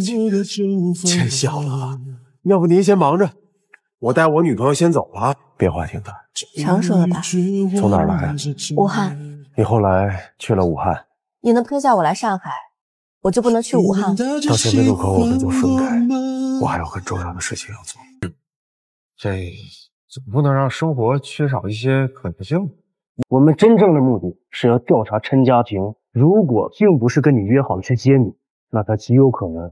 见笑了，要不您先忙着，我带我女朋友先走了，别化挺大，常说的吧，从哪儿来？武汉。你后来去了武汉。你能推下我来上海，我就不能去武汉吗？到十字路口我们就分开，我还有很重要的事情要做。这总不能让生活缺少一些可能性。我们真正的目的是要调查陈家庭，如果并不是跟你约好了去接你，那他极有可能。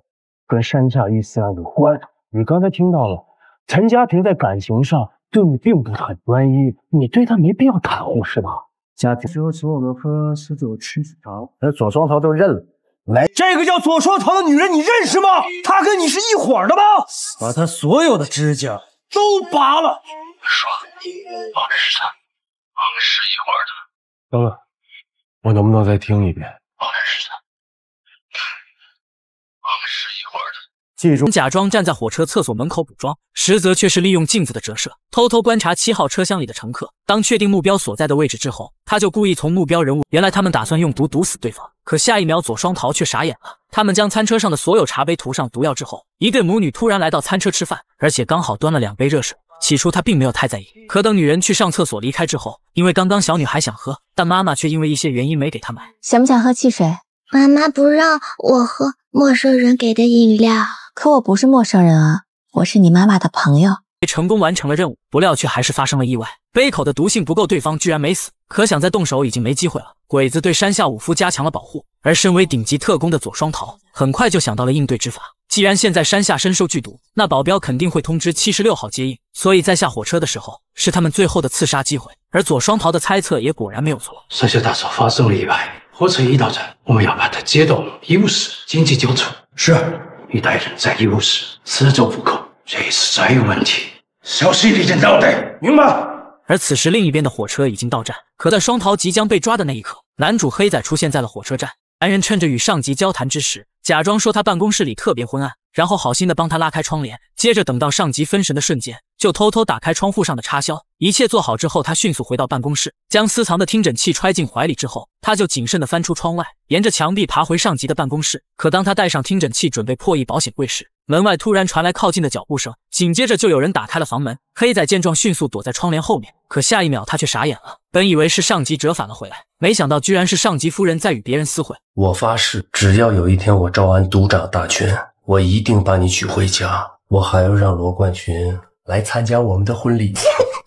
跟山下一丝案有关，你刚才听到了，陈家平在感情上对你并不是很专一，你对他没必要袒护，是吧？家庭最后请我们喝喜酒吃喜糖，那左双桃都认了。来，这个叫左双桃的女人，你认识吗？她跟你是一伙的吗？把她所有的指甲都拔了。说，当然是他，我们是一伙的。等等，我能不能再听一遍？我然是她。假装站在火车厕所门口补妆，实则却是利用镜子的折射，偷偷观察七号车厢里的乘客。当确定目标所在的位置之后，他就故意从目标人物。原来他们打算用毒毒死对方，可下一秒左双桃却傻眼了。他们将餐车上的所有茶杯涂上毒药之后，一对母女突然来到餐车吃饭，而且刚好端了两杯热水。起初他并没有太在意，可等女人去上厕所离开之后，因为刚刚小女孩想喝，但妈妈却因为一些原因没给她买。想不想喝汽水？妈妈不让我喝陌生人给的饮料。可我不是陌生人啊，我是你妈妈的朋友。成功完成了任务，不料却还是发生了意外。杯口的毒性不够，对方居然没死。可想再动手已经没机会了。鬼子对山下武夫加强了保护，而身为顶级特工的左双桃很快就想到了应对之法。既然现在山下身受剧毒，那保镖肯定会通知七十六号接应，所以在下火车的时候是他们最后的刺杀机会。而左双桃的猜测也果然没有错，山下大佐发生了意外。火车一到站，我们要把他接到医务室紧急救出。是。一代人在医务室死走不可。这次再有问题，小心敌人交代，明白。而此时另一边的火车已经到站，可在双桃即将被抓的那一刻，男主黑仔出现在了火车站。男人趁着与上级交谈之时，假装说他办公室里特别昏暗，然后好心的帮他拉开窗帘，接着等到上级分神的瞬间，就偷偷打开窗户上的插销。一切做好之后，他迅速回到办公室，将私藏的听诊器揣进怀里。之后，他就谨慎地翻出窗外，沿着墙壁爬回上级的办公室。可当他带上听诊器准备破译保险柜时，门外突然传来靠近的脚步声，紧接着就有人打开了房门。黑仔见状，迅速躲在窗帘后面。可下一秒，他却傻眼了。本以为是上级折返了回来，没想到居然是上级夫人在与别人私会。我发誓，只要有一天我招安独掌大权，我一定把你娶回家。我还要让罗冠群来参加我们的婚礼。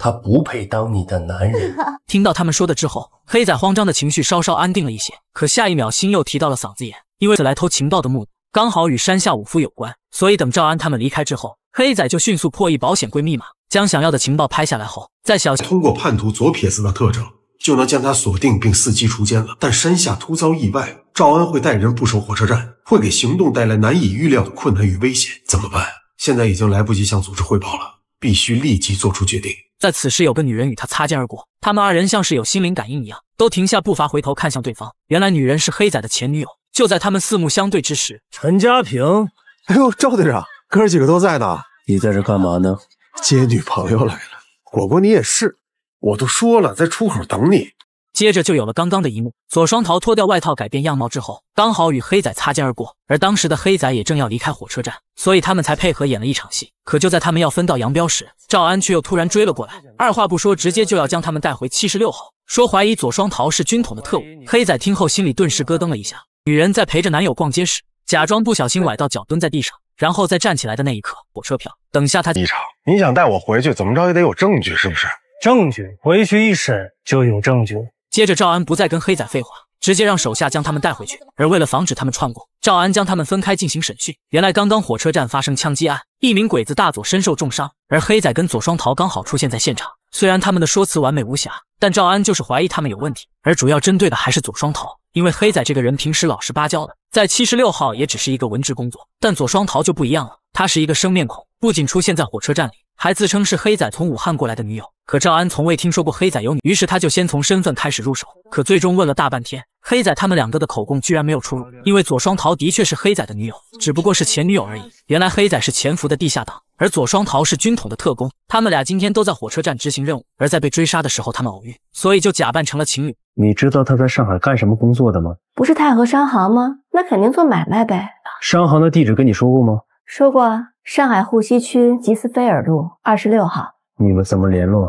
他不配当你的男人。听到他们说的之后，黑仔慌张的情绪稍稍安定了一些，可下一秒心又提到了嗓子眼，因为此来偷情报的目的刚好与山下武夫有关，所以等赵安他们离开之后，黑仔就迅速破译保险柜密码，将想要的情报拍下来后，在小通过叛徒左撇子的特征，就能将他锁定并伺机除奸了。但山下突遭意外，赵安会带人不守火车站，会给行动带来难以预料的困难与危险，怎么办？现在已经来不及向组织汇报了，必须立即做出决定。在此时，有个女人与他擦肩而过，他们二人像是有心灵感应一样，都停下步伐，回头看向对方。原来女人是黑仔的前女友。就在他们四目相对之时，陈家平，哎呦，赵队长，哥几个都在呢，你在这干嘛呢？接女朋友来了，果果你也是，我都说了在出口等你。接着就有了刚刚的一幕，左双桃脱掉外套，改变样貌之后，刚好与黑仔擦肩而过，而当时的黑仔也正要离开火车站，所以他们才配合演了一场戏。可就在他们要分道扬镳时，赵安却又突然追了过来，二话不说，直接就要将他们带回七十六号，说怀疑左双桃是军统的特务。黑仔听后心里顿时咯噔了一下。女人在陪着男友逛街时，假装不小心崴到脚，蹲在地上，然后在站起来的那一刻，火车票，等下他机场，你想带我回去，怎么着也得有证据是不是？证据，回去一审就有证据。接着赵安不再跟黑仔废话，直接让手下将他们带回去。而为了防止他们串供，赵安将他们分开进行审讯。原来刚刚火车站发生枪击案，一名鬼子大佐身受重伤，而黑仔跟左双桃刚好出现在现场。虽然他们的说辞完美无瑕，但赵安就是怀疑他们有问题，而主要针对的还是左双桃，因为黑仔这个人平时老实巴交的，在七十六号也只是一个文职工作，但左双桃就不一样了，他是一个生面孔，不仅出现在火车站里，还自称是黑仔从武汉过来的女友。可赵安从未听说过黑仔有女，于是他就先从身份开始入手。可最终问了大半天，黑仔他们两个的口供居然没有出入，因为左双桃的确是黑仔的女友，只不过是前女友而已。原来黑仔是潜伏的地下党，而左双桃是军统的特工。他们俩今天都在火车站执行任务，而在被追杀的时候，他们偶遇，所以就假扮成了情侣。你知道他在上海干什么工作的吗？不是太和商行吗？那肯定做买卖呗。商行的地址跟你说过吗？说过啊，上海沪西区吉斯菲尔路二十六号。你们怎么联络？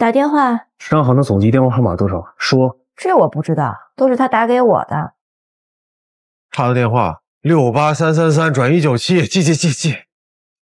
打电话，商行的总机电话号码多少？说，这我不知道，都是他打给我的。他的电话六八三三三转一九七，记记记记。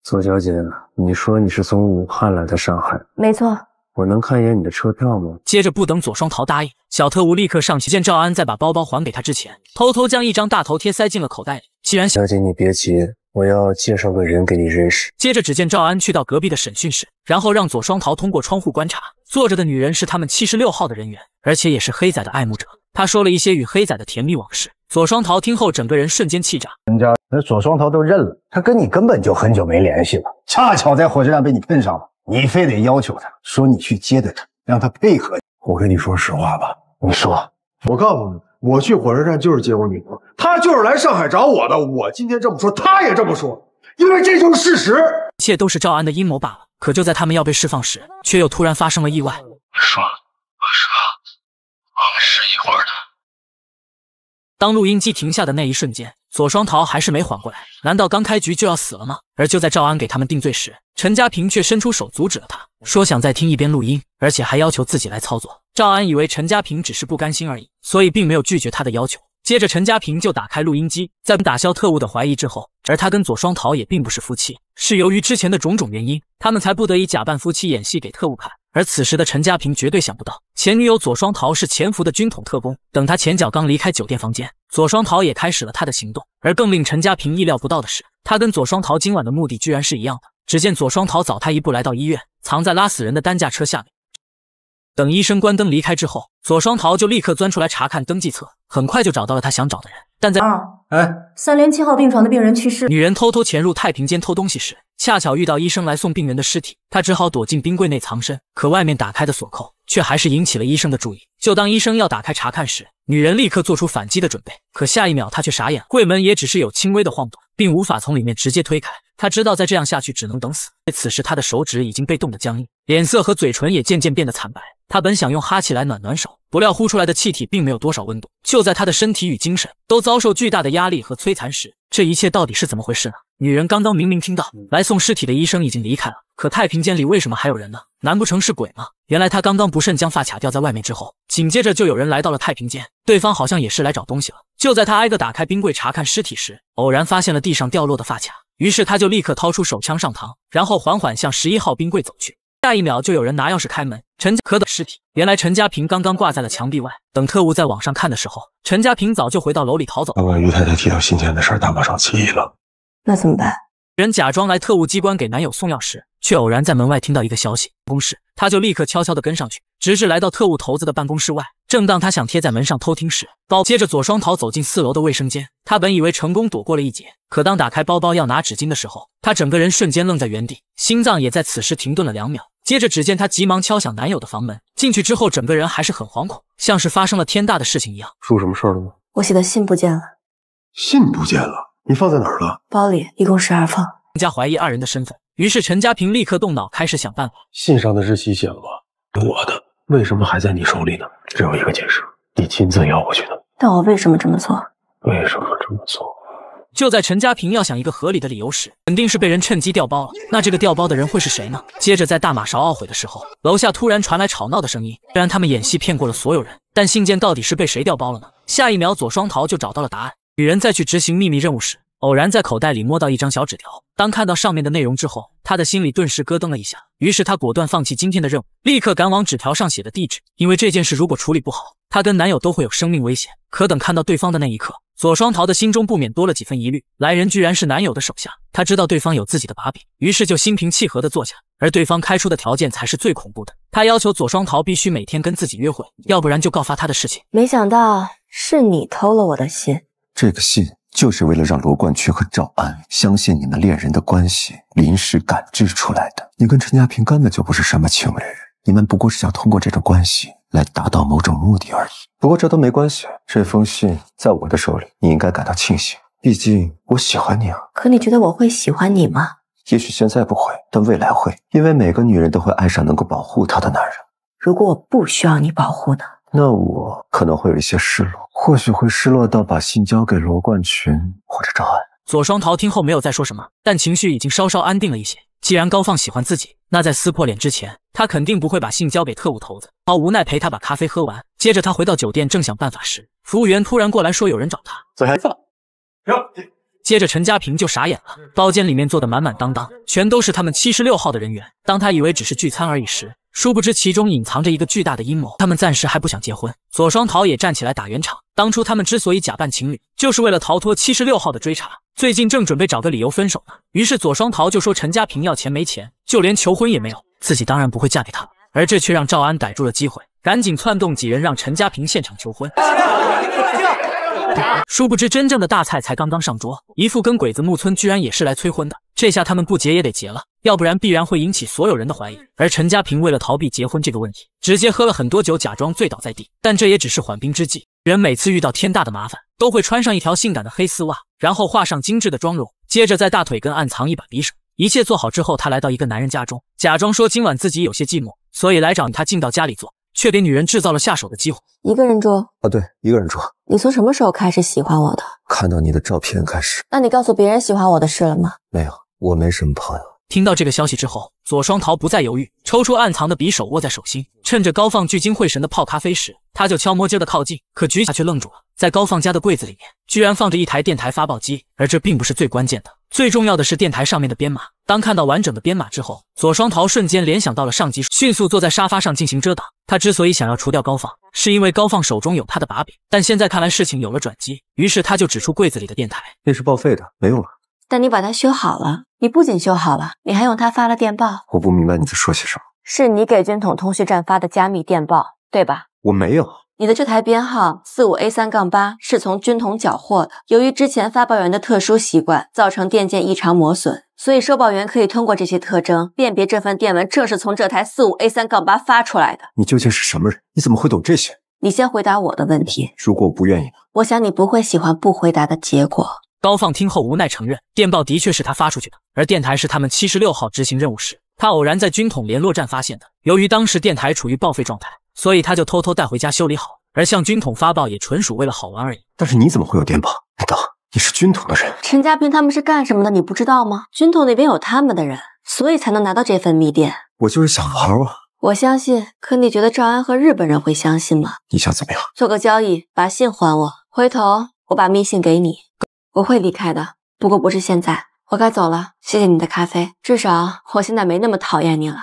左小姐，你说你是从武汉来的上海？没错，我能看一眼你的车票吗？接着不等左双桃答应，小特务立刻上前，见赵安在把包包还给他之前，偷偷将一张大头贴塞进了口袋里。既然小姐，你别急。我要介绍个人给你认识。接着，只见赵安去到隔壁的审讯室，然后让左双桃通过窗户观察坐着的女人是他们七十六号的人员，而且也是黑仔的爱慕者。他说了一些与黑仔的甜蜜往事。左双桃听后，整个人瞬间气炸。人家那左双桃都认了，他跟你根本就很久没联系了，恰巧在火车站被你碰上了，你非得要求他说你去接的他，让他配合。你。我跟你说实话吧，你说，我告诉你。我去火车站就是接我女朋友，她就是来上海找我的。我今天这么说，她也这么说，因为这就是事实。一切都是赵安的阴谋罢了。可就在他们要被释放时，却又突然发生了意外。说，说，我们是一伙的。当录音机停下的那一瞬间，左双桃还是没缓过来。难道刚开局就要死了吗？而就在赵安给他们定罪时，陈家平却伸出手阻止了他，说想再听一遍录音，而且还要求自己来操作。赵安以为陈家平只是不甘心而已，所以并没有拒绝他的要求。接着，陈家平就打开录音机，在打消特务的怀疑之后，而他跟左双桃也并不是夫妻，是由于之前的种种原因，他们才不得已假扮夫妻演戏给特务看。而此时的陈家平绝对想不到，前女友左双桃是潜伏的军统特工。等他前脚刚离开酒店房间，左双桃也开始了他的行动。而更令陈家平意料不到的是，他跟左双桃今晚的目的居然是一样的。只见左双桃早他一步来到医院，藏在拉死人的担架车下面。等医生关灯离开之后，左双桃就立刻钻出来查看登记册，很快就找到了他想找的人。但在二哎三零七号病床的病人去世，女人偷偷潜入太平间偷东西时，恰巧遇到医生来送病人的尸体，她只好躲进冰柜内藏身。可外面打开的锁扣却还是引起了医生的注意。就当医生要打开查看时，女人立刻做出反击的准备。可下一秒，她却傻眼了，柜门也只是有轻微的晃动，并无法从里面直接推开。她知道再这样下去只能等死。此时她的手指已经被冻得僵硬，脸色和嘴唇也渐渐变得惨白。他本想用哈气来暖暖手，不料呼出来的气体并没有多少温度。就在他的身体与精神都遭受巨大的压力和摧残时，这一切到底是怎么回事呢？女人刚刚明明听到来送尸体的医生已经离开了，可太平间里为什么还有人呢？难不成是鬼吗？原来他刚刚不慎将发卡掉在外面之后，紧接着就有人来到了太平间，对方好像也是来找东西了。就在他挨个打开冰柜查看尸体时，偶然发现了地上掉落的发卡，于是他就立刻掏出手枪上膛，然后缓缓向十一号冰柜走去。下一秒就有人拿钥匙开门，陈可的尸体。原来陈家平刚刚挂在了墙壁外。等特务在网上看的时候，陈家平早就回到楼里逃走。万于太太提到新建的事，他马上起疑了。那怎么办？人假装来特务机关给男友送钥匙，却偶然在门外听到一个消息。办公室，他就立刻悄悄地跟上去，直至来到特务头子的办公室外。正当他想贴在门上偷听时，包接着左双桃走进四楼的卫生间。他本以为成功躲过了一劫，可当打开包包要拿纸巾的时候，他整个人瞬间愣在原地，心脏也在此时停顿了两秒。接着，只见她急忙敲响男友的房门，进去之后，整个人还是很惶恐，像是发生了天大的事情一样。出什么事了吗？我写的信不见了，信不见了，你放在哪儿了？包里，一共十二封。人家怀疑二人的身份，于是陈家平立刻动脑，开始想办法。信上的日期写了，吗？我的为什么还在你手里呢？只有一个解释，你亲自要过去的。但我为什么这么做？为什么这么做？就在陈家平要想一个合理的理由时，肯定是被人趁机调包了。那这个调包的人会是谁呢？接着，在大马勺懊悔的时候，楼下突然传来吵闹的声音。虽然他们演戏骗过了所有人，但信件到底是被谁调包了呢？下一秒，左双桃就找到了答案。女人在去执行秘密任务时，偶然在口袋里摸到一张小纸条。当看到上面的内容之后，她的心里顿时咯噔了一下。于是她果断放弃今天的任务，立刻赶往纸条上写的地址。因为这件事如果处理不好，她跟男友都会有生命危险。可等看到对方的那一刻。左双桃的心中不免多了几分疑虑，来人居然是男友的手下，他知道对方有自己的把柄，于是就心平气和的坐下。而对方开出的条件才是最恐怖的，他要求左双桃必须每天跟自己约会，要不然就告发他的事情。没想到是你偷了我的信，这个信就是为了让罗冠群和赵安相信你们恋人的关系，临时赶制出来的。你跟陈家平根本就不是什么情侣，你们不过是想通过这种关系。来达到某种目的而已。不过这都没关系，这封信在我的手里，你应该感到庆幸。毕竟我喜欢你啊。可你觉得我会喜欢你吗？也许现在不会，但未来会，因为每个女人都会爱上能够保护她的男人。如果我不需要你保护呢？那我可能会有一些失落，或许会失落到把信交给罗冠群或者赵安。左双桃听后没有再说什么，但情绪已经稍稍安定了一些。既然高放喜欢自己，那在撕破脸之前，他肯定不会把信交给特务头子。好无奈陪他把咖啡喝完，接着他回到酒店，正想办法时，服务员突然过来说有人找他。走左双桃，接着陈家平就傻眼了。包间里面坐的满满当当，全都是他们七十六号的人员。当他以为只是聚餐而已时，殊不知其中隐藏着一个巨大的阴谋。他们暂时还不想结婚。左双桃也站起来打圆场。当初他们之所以假扮情侣，就是为了逃脱七十六号的追查。最近正准备找个理由分手呢，于是左双桃就说陈家平要钱没钱，就连求婚也没有，自己当然不会嫁给他。而这却让赵安逮住了机会，赶紧窜动几人让陈家平现场求婚。殊不知，真正的大菜才刚刚上桌，一副跟鬼子木村居然也是来催婚的。这下他们不结也得结了，要不然必然会引起所有人的怀疑。而陈家平为了逃避结婚这个问题，直接喝了很多酒，假装醉倒在地，但这也只是缓兵之计。人每次遇到天大的麻烦，都会穿上一条性感的黑丝袜，然后画上精致的妆容，接着在大腿根暗藏一把匕首。一切做好之后，他来到一个男人家中，假装说今晚自己有些寂寞，所以来找他进到家里坐，却给女人制造了下手的机会。一个人住？啊，对，一个人住。你从什么时候开始喜欢我的？看到你的照片开始。那你告诉别人喜欢我的事了吗？没有，我没什么朋友。听到这个消息之后，左双桃不再犹豫，抽出暗藏的匕首，握在手心。趁着高放聚精会神的泡咖啡时，他就悄摸唧的靠近。可举起来却愣住了，在高放家的柜子里面，居然放着一台电台发报机。而这并不是最关键的，最重要的是电台上面的编码。当看到完整的编码之后，左双桃瞬间联想到了上级，迅速坐在沙发上进行遮挡。他之所以想要除掉高放，是因为高放手中有他的把柄。但现在看来，事情有了转机，于是他就指出柜子里的电台，那是报废的，没用了。但你把它修好了，你不仅修好了，你还用它发了电报。我不明白你在说些什么。是你给军统通讯站发的加密电报，对吧？我没有。你的这台编号四五 A 三杠八是从军统缴获的，由于之前发报员的特殊习惯，造成电键异常磨损，所以收报员可以通过这些特征辨别这份电文正是从这台四五 A 三杠八发出来的。你究竟是什么人？你怎么会懂这些？你先回答我的问题。如果我不愿意，我想你不会喜欢不回答的结果。高放听后无奈承认，电报的确是他发出去的，而电台是他们七十六号执行任务时，他偶然在军统联络站发现的。由于当时电台处于报废状态，所以他就偷偷带回家修理好。而向军统发报也纯属为了好玩而已。但是你怎么会有电报？难道你是军统的人？陈家平他们是干什么的？你不知道吗？军统那边有他们的人，所以才能拿到这份密电。我就是想玩玩。我相信，可你觉得赵安和日本人会相信吗？你想怎么样？做个交易，把信还我，回头我把密信给你。我会离开的，不过不是现在，我该走了。谢谢你的咖啡，至少我现在没那么讨厌你了。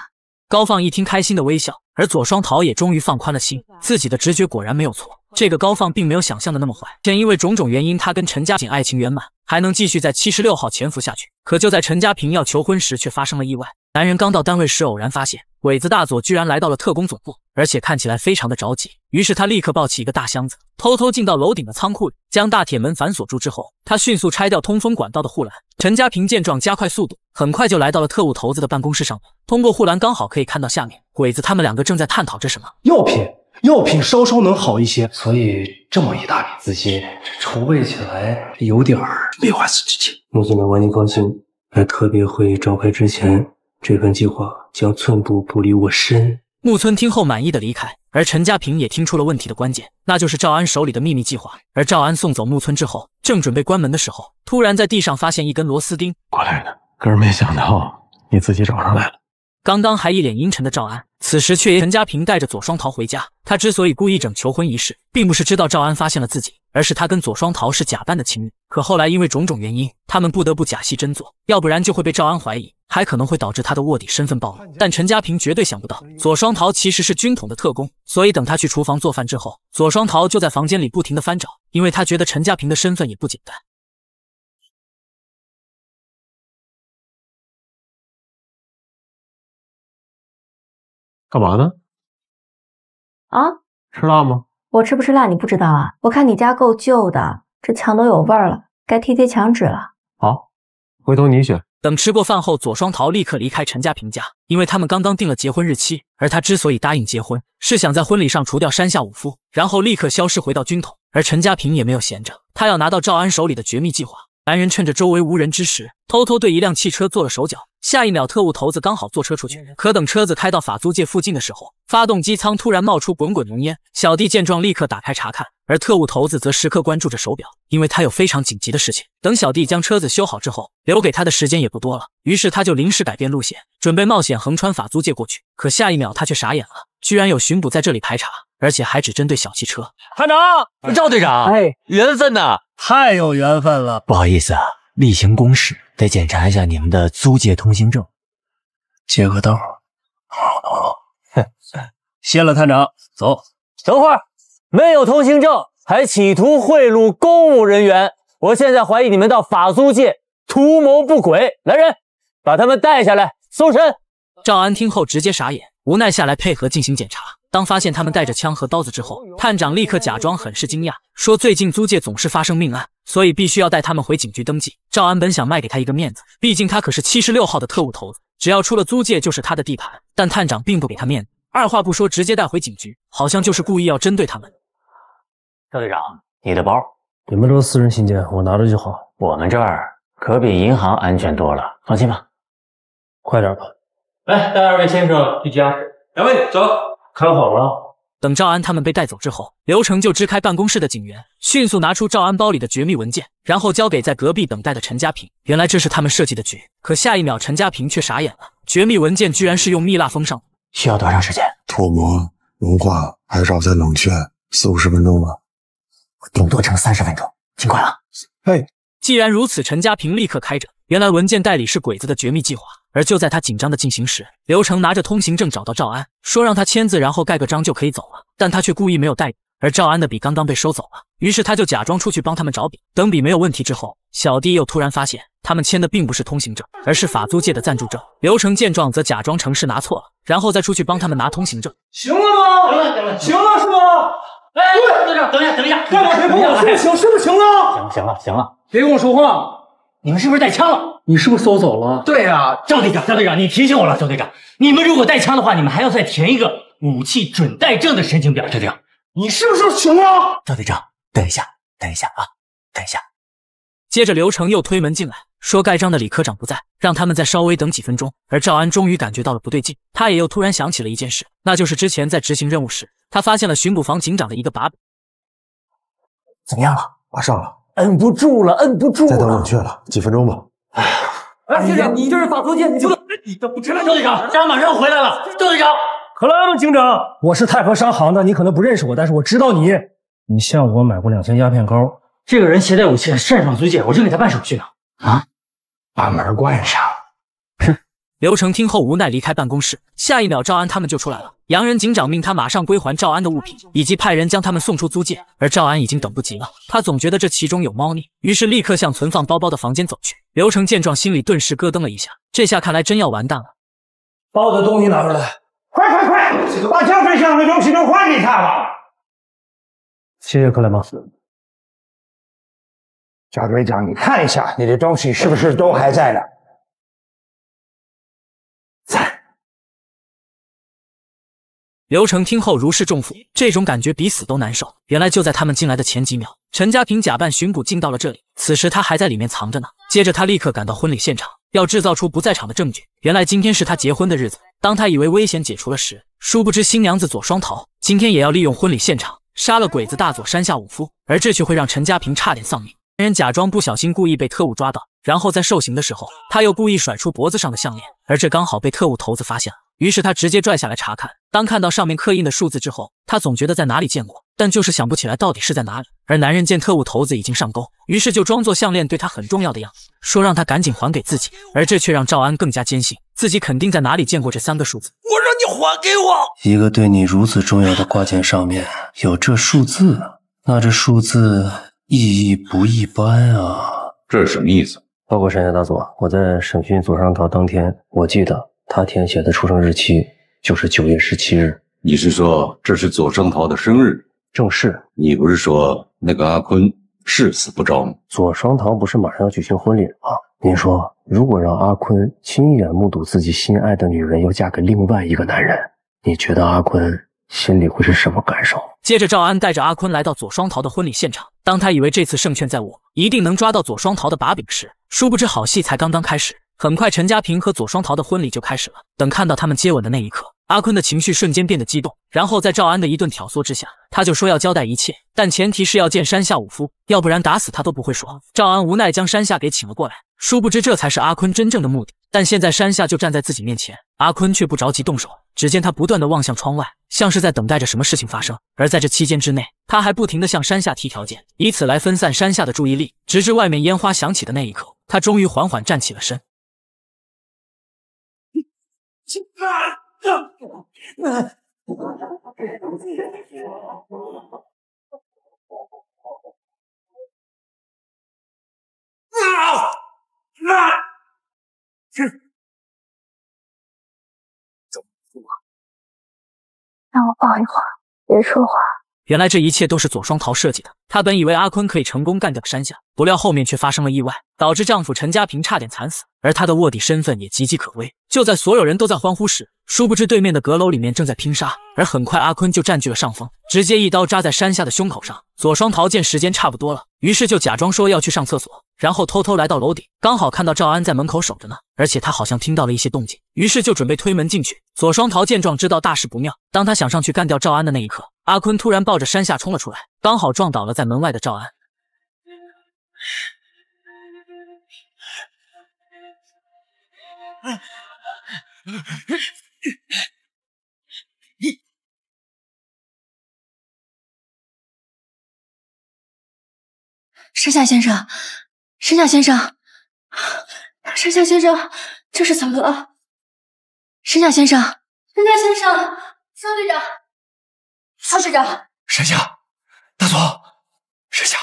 高放一听，开心的微笑，而左双桃也终于放宽了心，自己的直觉果然没有错，这个高放并没有想象的那么坏。但因为种种原因，他跟陈家锦爱情圆满，还能继续在七十六号潜伏下去。可就在陈家平要求婚时，却发生了意外。男人刚到单位时，偶然发现。鬼子大佐居然来到了特工总部，而且看起来非常的着急。于是他立刻抱起一个大箱子，偷偷进到楼顶的仓库里，将大铁门反锁住之后，他迅速拆掉通风管道的护栏。陈家平见状加快速度，很快就来到了特务头子的办公室上面。通过护栏刚好可以看到下面鬼子他们两个正在探讨着什么药品，药品稍稍能好一些，所以这么一大笔资金，这筹备起来有点儿力不从心。穆先生，我您放心，在特别会议召开之前。这份计划将寸步不离我身。木村听后满意的离开，而陈家平也听出了问题的关键，那就是赵安手里的秘密计划。而赵安送走木村之后，正准备关门的时候，突然在地上发现一根螺丝钉。过来的，哥没想到你自己找上来了。刚刚还一脸阴沉的赵安，此时却也陈家平带着左双桃回家。他之所以故意整求婚仪式，并不是知道赵安发现了自己，而是他跟左双桃是假扮的情侣。可后来因为种种原因，他们不得不假戏真做，要不然就会被赵安怀疑，还可能会导致他的卧底身份暴露。但陈家平绝对想不到，左双桃其实是军统的特工。所以等他去厨房做饭之后，左双桃就在房间里不停的翻找，因为他觉得陈家平的身份也不简单。干嘛呢？啊？吃辣吗？我吃不吃辣你不知道啊？我看你家够旧的，这墙都有味儿了。该贴贴墙纸了。好，回头你选。等吃过饭后，左双桃立刻离开陈家平家，因为他们刚刚定了结婚日期。而他之所以答应结婚，是想在婚礼上除掉山下武夫，然后立刻消失回到军统。而陈家平也没有闲着，他要拿到赵安手里的绝密计划。男人趁着周围无人之时，偷偷对一辆汽车做了手脚。下一秒，特务头子刚好坐车出去。可等车子开到法租界附近的时候，发动机舱突然冒出滚滚浓烟。小弟见状，立刻打开查看。而特务头子则时刻关注着手表，因为他有非常紧急的事情。等小弟将车子修好之后，留给他的时间也不多了。于是他就临时改变路线，准备冒险横穿法租界过去。可下一秒，他却傻眼了，居然有巡捕在这里排查，而且还只针对小汽车。探长，赵队长，哎，缘分呐，太有缘分了。不好意思啊，例行公事，得检查一下你们的租界通行证。杰克，等会好，好，谢了，探长。走。等会儿。没有通行证，还企图贿赂公务人员。我现在怀疑你们到法租界图谋不轨。来人，把他们带下来搜身。赵安听后直接傻眼，无奈下来配合进行检查。当发现他们带着枪和刀子之后，探长立刻假装很是惊讶，说：“最近租界总是发生命案，所以必须要带他们回警局登记。”赵安本想卖给他一个面子，毕竟他可是七十六号的特务头子，只要出了租界就是他的地盘。但探长并不给他面子，二话不说直接带回警局，好像就是故意要针对他们。赵队长，你的包，你们都是私人信件，我拿着就好。我们这儿可比银行安全多了，放心吧。快点吧，来带二位先生去家。两位走，看好了。等赵安他们被带走之后，刘成就支开办公室的警员，迅速拿出赵安包里的绝密文件，然后交给在隔壁等待的陈家平。原来这是他们设计的局，可下一秒陈家平却傻眼了，绝密文件居然是用蜜蜡封上的。需要多长时间？脱模、融化，还少再冷却四五十分钟吧。顶多撑三十分钟，尽快啊！嘿，既然如此，陈家平立刻开整。原来文件代理是鬼子的绝密计划。而就在他紧张的进行时，刘成拿着通行证找到赵安，说让他签字，然后盖个章就可以走了。但他却故意没有带笔，而赵安的笔刚刚被收走了。于是他就假装出去帮他们找笔，等笔没有问题之后，小弟又突然发现他们签的并不是通行证，而是法租界的暂住证。刘成见状则假装城市拿错了，然后再出去帮他们拿通行证。行了吗？行了，行了，行了，是吗？哎，队长，等一下，等一下，干嘛？别碰我！行，是不是行了？行了，行了，行了，别跟我说话。你们是不是带枪了？你是不是搜走了？对呀，赵队长，赵队长，你提醒我了，赵队长，你们如果带枪的话，你们还要再填一个武器准带证的申请表。队长，你是不是行了？赵队长，等一下，等一下啊，等一下。接着，刘成又推门进来，说盖章的李科长不在，让他们再稍微等几分钟。而赵安终于感觉到了不对劲，他也又突然想起了一件事，那就是之前在执行任务时。他发现了巡捕房警长的一个把柄，怎么样了？马上了，摁不住了，摁不住，了。再等冷却了几分钟吧。哎，二先生，你就是法租界，你你都不知道。周队长，家马上回来了。周队长，克来了吗？警长，我是泰和商行的，你可能不认识我，但是我知道你。你向我买过两箱鸦片膏。这个人携带武器，擅闯租界，我正给他办手续呢。啊，把门关上。刘成听后无奈离开办公室，下一秒赵安他们就出来了。洋人警长命他马上归还赵安的物品，以及派人将他们送出租界。而赵安已经等不及了，他总觉得这其中有猫腻，于是立刻向存放包包的房间走去。刘成见状，心里顿时咯噔了一下，这下看来真要完蛋了。把我的东西拿出来，快快快，把江飞祥的东西都还给他吧。谢谢克莱芒斯，贾队长，你看一下你的东西是不是都还在呢？刘成听后如释重负，这种感觉比死都难受。原来就在他们进来的前几秒，陈家平假扮巡捕进到了这里，此时他还在里面藏着呢。接着他立刻赶到婚礼现场，要制造出不在场的证据。原来今天是他结婚的日子。当他以为危险解除了时，殊不知新娘子左双桃今天也要利用婚礼现场杀了鬼子大佐山下武夫，而这却会让陈家平差点丧命。男人假装不小心故意被特务抓到，然后在受刑的时候，他又故意甩出脖子上的项链，而这刚好被特务头子发现了。于是他直接拽下来查看。当看到上面刻印的数字之后，他总觉得在哪里见过，但就是想不起来到底是在哪里。而男人见特务头子已经上钩，于是就装作项链对他很重要的样子，说让他赶紧还给自己。而这却让赵安更加坚信自己肯定在哪里见过这三个数字。我让你还给我一个对你如此重要的挂件，上面有这数字，那这数字意义不一般啊！这是什么意思？报告山下大佐，我在审讯组上考当天，我记得。他填写的出生日期就是九月十七日。你是说这是左双桃的生日？正是。你不是说那个阿坤誓死不招吗？左双桃不是马上要举行婚礼了吗？您说，如果让阿坤亲眼目睹自己心爱的女人要嫁给另外一个男人，你觉得阿坤心里会是什么感受？接着，赵安带着阿坤来到左双桃的婚礼现场。当他以为这次胜券在握，一定能抓到左双桃的把柄时，殊不知好戏才刚刚开始。很快，陈家平和左双桃的婚礼就开始了。等看到他们接吻的那一刻，阿坤的情绪瞬间变得激动。然后在赵安的一顿挑唆之下，他就说要交代一切，但前提是要见山下武夫，要不然打死他都不会说。赵安无奈将山下给请了过来，殊不知这才是阿坤真正的目的。但现在山下就站在自己面前，阿坤却不着急动手。只见他不断的望向窗外，像是在等待着什么事情发生。而在这期间之内，他还不停的向山下提条件，以此来分散山下的注意力。直至外面烟花响起的那一刻，他终于缓缓站起了身。妈的！那。妈！妈！哼！怎么死我？让我抱一会儿，别说话。原来这一切都是左双桃设计的。她本以为阿坤可以成功干掉山下，不料后面却发生了意外，导致丈夫陈家平差点惨死，而她的卧底身份也岌岌可危。就在所有人都在欢呼时，殊不知对面的阁楼里面正在拼杀，而很快阿坤就占据了上风，直接一刀扎在山下的胸口上。左双桃见时间差不多了，于是就假装说要去上厕所，然后偷偷来到楼顶，刚好看到赵安在门口守着呢，而且他好像听到了一些动静，于是就准备推门进去。左双桃见状，知道大事不妙，当他想上去干掉赵安的那一刻，阿坤突然抱着山下冲了出来，刚好撞倒了在门外的赵安。山下先生，山下先生，山下先生，这是怎么了？山下先生，山下先生，赵队长，赵队长，山下，大佐，山下，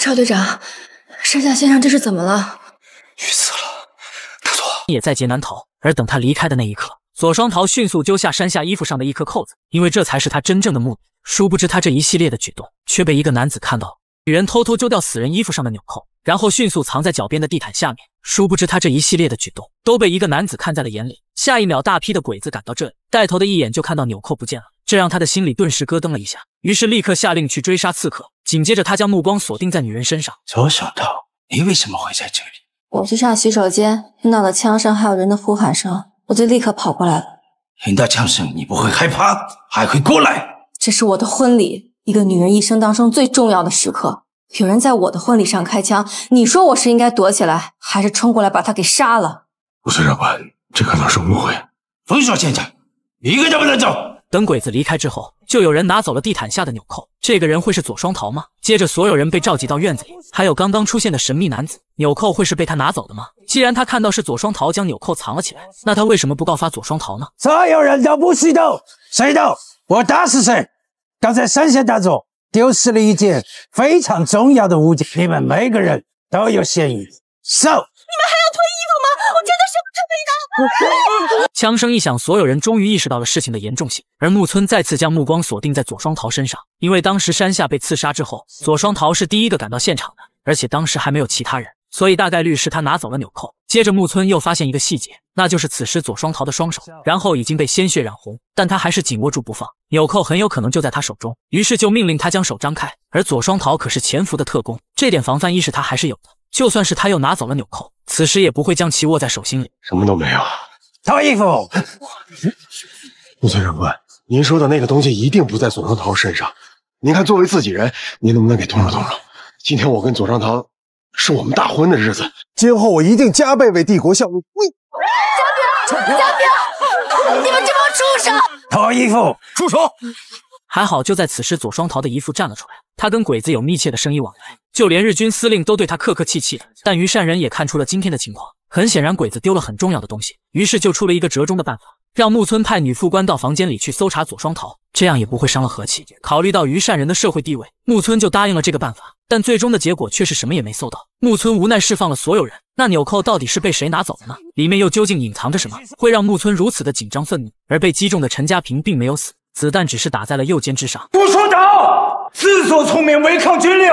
赵队长，山下先生，这是怎么了？遇死了。也在劫难逃。而等他离开的那一刻，左双桃迅速揪下山下衣服上的一颗扣子，因为这才是他真正的目的。殊不知他这一系列的举动却被一个男子看到了。女人偷偷揪掉死人衣服上的纽扣，然后迅速藏在脚边的地毯下面。殊不知他这一系列的举动都被一个男子看在了眼里。下一秒，大批的鬼子赶到这里，带头的一眼就看到纽扣不见了，这让他的心里顿时咯噔了一下。于是立刻下令去追杀刺客。紧接着，他将目光锁定在女人身上。左小桃，你为什么会在这里？我去上洗手间，听到了枪声，还有人的呼喊声，我就立刻跑过来了。听到枪声，你不会害怕，还会过来？这是我的婚礼，一个女人一生当中最重要的时刻，有人在我的婚礼上开枪，你说我是应该躲起来，还是冲过来把他给杀了？吴森长官，这可能是误会。冯少先生，一个都不能走。等鬼子离开之后，就有人拿走了地毯下的纽扣。这个人会是左双桃吗？接着，所有人被召集到院子里，还有刚刚出现的神秘男子。纽扣会是被他拿走的吗？既然他看到是左双桃将纽扣藏了起来，那他为什么不告发左双桃呢？所有人都不许动，谁动我打死谁！刚才三仙大佐丢失了一件非常重要的物件，你们每个人都有嫌疑。搜！你们还要脱衣服吗？我真的什么都没拿。枪声一响，所有人终于意识到了事情的严重性。而木村再次将目光锁定在左双桃身上，因为当时山下被刺杀之后，左双桃是第一个赶到现场的，而且当时还没有其他人，所以大概率是他拿走了纽扣。接着，木村又发现一个细节，那就是此时左双桃的双手，然后已经被鲜血染红，但他还是紧握住不放，纽扣很有可能就在他手中。于是就命令他将手张开。而左双桃可是潜伏的特工，这点防范意识他还是有的。就算是他又拿走了纽扣，此时也不会将其握在手心里。什么都没有。脱衣服！木村长官，您说的那个东西一定不在左双桃身上。您看，作为自己人，您能不能给通融通融？今天我跟左双桃是我们大婚的日子，今后我一定加倍为帝国效力。喂，江平，江平，你们这帮畜生！脱衣服，住手！还好，就在此时，左双桃的姨父站了出来，他跟鬼子有密切的生意往来。就连日军司令都对他客客气气的，但于善人也看出了今天的情况。很显然，鬼子丢了很重要的东西，于是就出了一个折中的办法，让木村派女副官到房间里去搜查左双桃，这样也不会伤了和气。考虑到于善人的社会地位，木村就答应了这个办法。但最终的结果却是什么也没搜到。木村无奈释放了所有人。那纽扣到底是被谁拿走了呢？里面又究竟隐藏着什么，会让木村如此的紧张愤怒？而被击中的陈家平并没有死。子弹只是打在了右肩之上。不说岛自作聪明，违抗军令，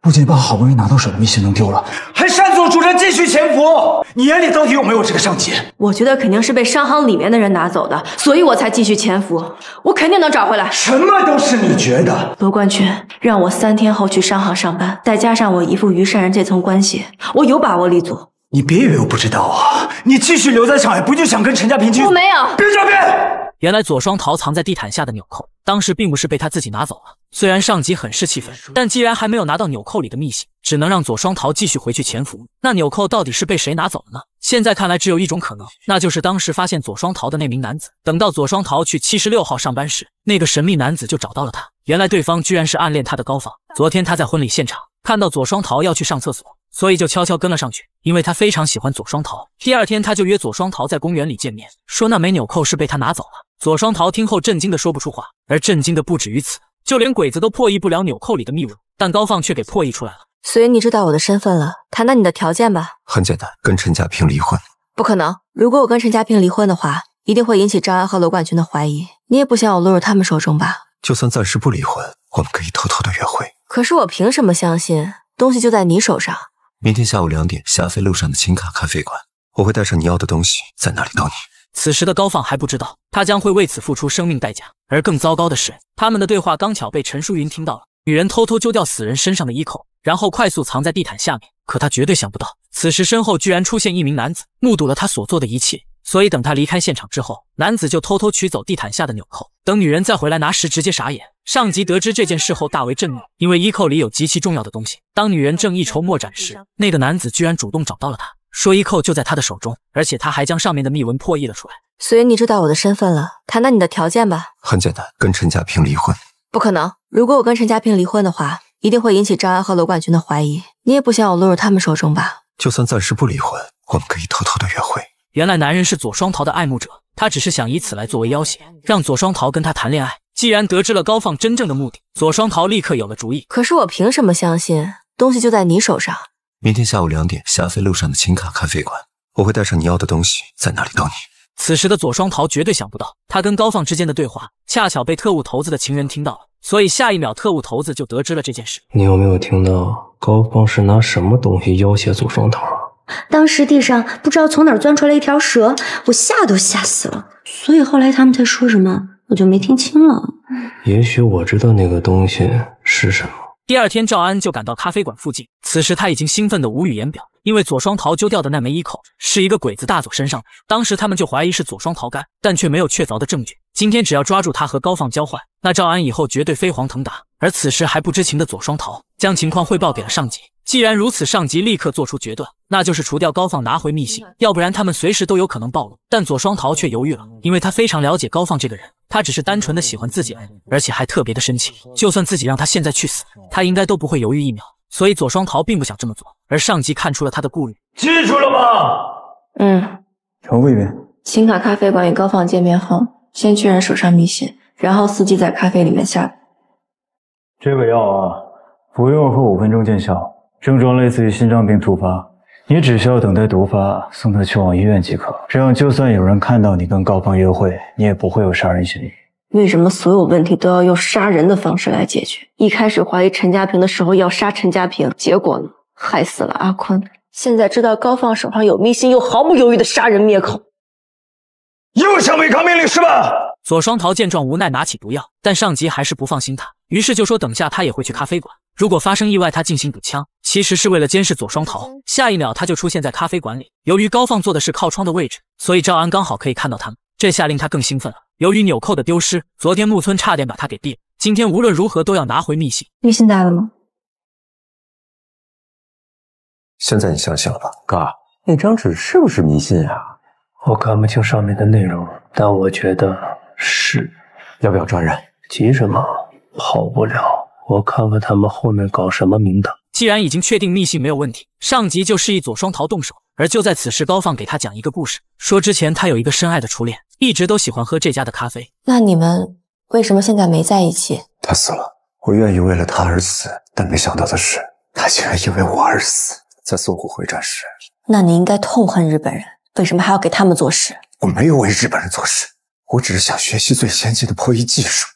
不仅把好不容易拿到手的密信弄丢了，还擅作主张继续潜伏。你眼里到底有没有这个上级？我觉得肯定是被商行里面的人拿走的，所以我才继续潜伏。我肯定能找回来。什么都是你觉得。罗冠群让我三天后去商行上班，再加上我姨父于善人这层关系，我有把握立足。你别以为我不知道啊！你继续留在上海，不就想跟陈家平结？我没有，别狡辩。原来左双桃藏在地毯下的纽扣，当时并不是被他自己拿走了。虽然上级很是气愤，但既然还没有拿到纽扣里的密信，只能让左双桃继续回去潜伏。那纽扣到底是被谁拿走了呢？现在看来只有一种可能，那就是当时发现左双桃的那名男子。等到左双桃去七十六号上班时，那个神秘男子就找到了他。原来对方居然是暗恋他的高仿。昨天他在婚礼现场看到左双桃要去上厕所，所以就悄悄跟了上去，因为他非常喜欢左双桃。第二天他就约左双桃在公园里见面，说那枚纽扣是被他拿走了。左双桃听后震惊的说不出话，而震惊的不止于此，就连鬼子都破译不了纽扣里的密文，但高放却给破译出来了。所以你知道我的身份了？谈谈你的条件吧。很简单，跟陈家平离婚。不可能，如果我跟陈家平离婚的话，一定会引起张安和罗冠军的怀疑。你也不想我落入他们手中吧？就算暂时不离婚，我们可以偷偷的约会。可是我凭什么相信东西就在你手上？明天下午两点，霞飞路上的秦卡咖啡馆，我会带上你要的东西，在那里等你。此时的高放还不知道，他将会为此付出生命代价。而更糟糕的是，他们的对话刚巧被陈淑云听到了。女人偷偷揪掉死人身上的衣扣，然后快速藏在地毯下面。可她绝对想不到，此时身后居然出现一名男子，目睹了她所做的一切。所以等她离开现场之后，男子就偷偷取走地毯下的纽扣。等女人再回来拿时，直接傻眼。上级得知这件事后大为震怒，因为衣扣里有极其重要的东西。当女人正一筹莫展时，那个男子居然主动找到了她。说衣扣就在他的手中，而且他还将上面的密文破译了出来。所以你知道我的身份了。谈谈你的条件吧。很简单，跟陈家平离婚。不可能，如果我跟陈家平离婚的话，一定会引起张安和罗冠军的怀疑。你也不想我落入他们手中吧？就算暂时不离婚，我们可以偷偷的约会。原来男人是左双桃的爱慕者，他只是想以此来作为要挟，让左双桃跟他谈恋爱。既然得知了高放真正的目的，左双桃立刻有了主意。可是我凭什么相信东西就在你手上？明天下午两点，霞飞路上的琴卡咖啡馆，我会带上你要的东西，在那里等你。此时的左双桃绝对想不到，他跟高放之间的对话，恰巧被特务头子的情人听到了，所以下一秒特务头子就得知了这件事。你有没有听到高放是拿什么东西要挟左双桃？当时地上不知道从哪钻出来一条蛇，我吓都吓死了，所以后来他们在说什么，我就没听清了。也许我知道那个东西是什么。第二天，赵安就赶到咖啡馆附近。此时他已经兴奋得无语言表，因为左双桃揪掉的那枚衣扣是一个鬼子大佐身上的。当时他们就怀疑是左双桃干，但却没有确凿的证据。今天只要抓住他和高放交换，那赵安以后绝对飞黄腾达。而此时还不知情的左双桃将情况汇报给了上级。既然如此，上级立刻做出决断，那就是除掉高放，拿回密信，要不然他们随时都有可能暴露。但左双桃却犹豫了，因为他非常了解高放这个人，他只是单纯的喜欢自己，而且还特别的深情，就算自己让他现在去死，他应该都不会犹豫一秒。所以左双桃并不想这么做。而上级看出了他的顾虑，记住了吗？嗯。重复一遍。秦卡咖啡馆与高放见面后，先确认手上密信，然后伺机在咖啡里面下。这个药啊，服用后五分钟见效，症状类似于心脏病突发。你只需要等待毒发，送他去往医院即可。这样，就算有人看到你跟高放约会，你也不会有杀人嫌疑。为什么所有问题都要用杀人的方式来解决？一开始怀疑陈家平的时候要杀陈家平，结果呢，害死了阿坤。现在知道高放手上有密信，又毫不犹豫的杀人灭口，又想违抗命令是吧？左双桃见状无奈，拿起毒药，但上级还是不放心他。于是就说，等下他也会去咖啡馆。如果发生意外，他进行补枪，其实是为了监视左双桃。下一秒，他就出现在咖啡馆里。由于高放坐的是靠窗的位置，所以赵安刚好可以看到他们。这下令他更兴奋了。由于纽扣的丢失，昨天木村差点把他给毙了。今天无论如何都要拿回密信。密信带了吗？现在你相信了吧，哥？那张纸是不是密信啊？我看不清上面的内容，但我觉得是。要不要抓人？急什么？跑不了，我看看他们后面搞什么名堂。既然已经确定密信没有问题，上级就示意左双桃动手。而就在此时，高放给他讲一个故事，说之前他有一个深爱的初恋，一直都喜欢喝这家的咖啡。那你们为什么现在没在一起？他死了，我愿意为了他而死，但没想到的是，他竟然因为我而死，在淞沪会战时。那你应该痛恨日本人，为什么还要给他们做事？我没有为日本人做事，我只是想学习最先进的破译技术。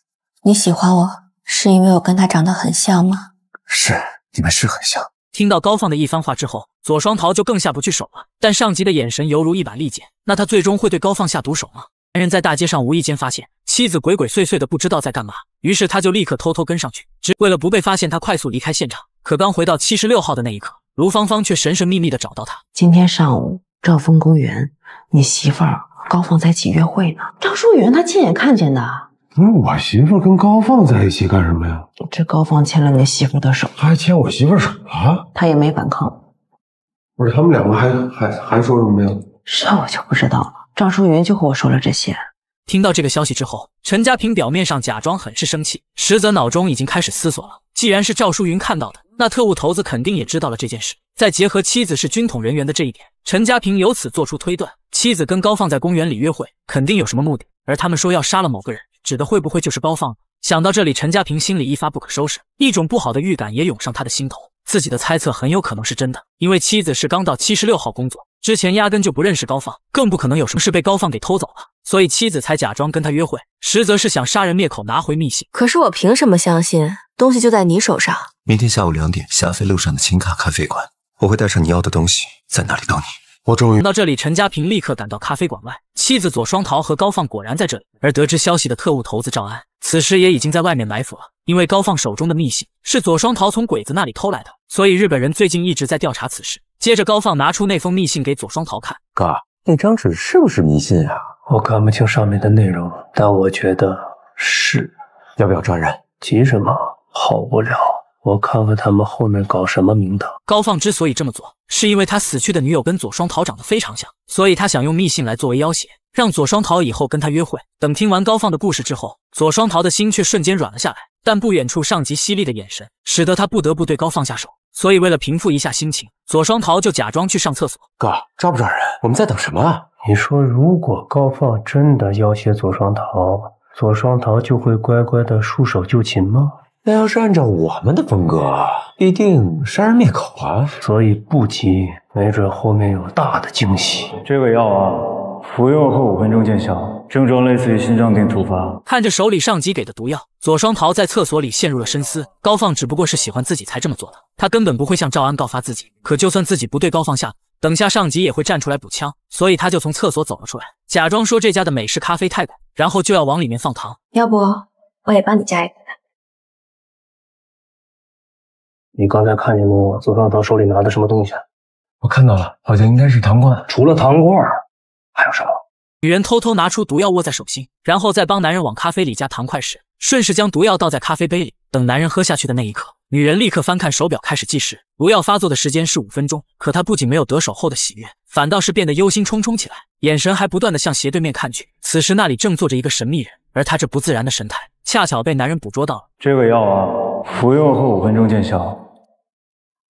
你喜欢我？是因为我跟他长得很像吗？是，你们是很像。听到高放的一番话之后，左双桃就更下不去手了。但上级的眼神犹如一把利剑，那他最终会对高放下毒手吗？男人在大街上无意间发现妻子鬼鬼祟祟的，不知道在干嘛，于是他就立刻偷偷跟上去，只为了不被发现，他快速离开现场。可刚回到七十六号的那一刻，卢芳芳却神神秘秘的找到他。今天上午，兆丰公园，你媳妇儿高放在一起约会呢。张淑云，她亲眼看见的。不是我媳妇跟高放在一起干什么呀？这高放牵了你媳妇的手，他还牵我媳妇手了。他也没反抗。不是他们两个还还还说什么呀？这我就不知道了。赵淑云就和我说了这些。听到这个消息之后，陈家平表面上假装很是生气，实则脑中已经开始思索了。既然是赵淑云看到的，那特务头子肯定也知道了这件事。再结合妻子是军统人员的这一点，陈家平由此做出推断：妻子跟高放在公园里约会，肯定有什么目的。而他们说要杀了某个人。指的会不会就是高放？想到这里，陈家平心里一发不可收拾，一种不好的预感也涌上他的心头。自己的猜测很有可能是真的，因为妻子是刚到七十六号工作，之前压根就不认识高放，更不可能有什么事被高放给偷走了，所以妻子才假装跟他约会，实则是想杀人灭口，拿回密信。可是我凭什么相信东西就在你手上？明天下午两点，霞飞路上的青卡咖啡馆，我会带上你要的东西，在那里等你。我终于到这里，陈家平立刻赶到咖啡馆外，妻子左双桃和高放果然在这里。而得知消息的特务头子赵安，此时也已经在外面埋伏了。因为高放手中的密信是左双桃从鬼子那里偷来的，所以日本人最近一直在调查此事。接着，高放拿出那封密信给左双桃看：“哥，那张纸是不是密信啊？我看不清上面的内容，但我觉得是。要不要抓人？急什么？好无聊。我看看他们后面搞什么名堂。高放之所以这么做，是因为他死去的女友跟左双桃长得非常像，所以他想用密信来作为要挟，让左双桃以后跟他约会。等听完高放的故事之后，左双桃的心却瞬间软了下来。但不远处上级犀利的眼神，使得他不得不对高放下手。所以为了平复一下心情，左双桃就假装去上厕所。哥，抓不抓人？我们在等什么？你说如果高放真的要挟左双桃，左双桃就会乖乖的束手就擒吗？那要是按照我们的风格，必定杀人灭口啊！所以不急，没准后面有大的惊喜。这个药啊，服用后五分钟见效，症状类似于心脏病突发。看着手里上级给的毒药，左双桃在厕所里陷入了深思。高放只不过是喜欢自己才这么做的，他根本不会向赵安告发自己。可就算自己不对高放下，等下上级也会站出来补枪，所以他就从厕所走了出来，假装说这家的美式咖啡太苦，然后就要往里面放糖。要不，我也帮你加一个。你刚才看见过我左上德手里拿的什么东西？我看到了，好像应该是糖罐。除了糖罐，还有什么？女人偷偷拿出毒药握在手心，然后在帮男人往咖啡里加糖块时，顺势将毒药倒在咖啡杯里。等男人喝下去的那一刻，女人立刻翻看手表开始计时。毒药发作的时间是五分钟。可她不仅没有得手后的喜悦，反倒是变得忧心忡忡起来，眼神还不断的向斜对面看去。此时那里正坐着一个神秘人，而她这不自然的神态，恰巧被男人捕捉到了。这个药啊，服用后五分钟见效。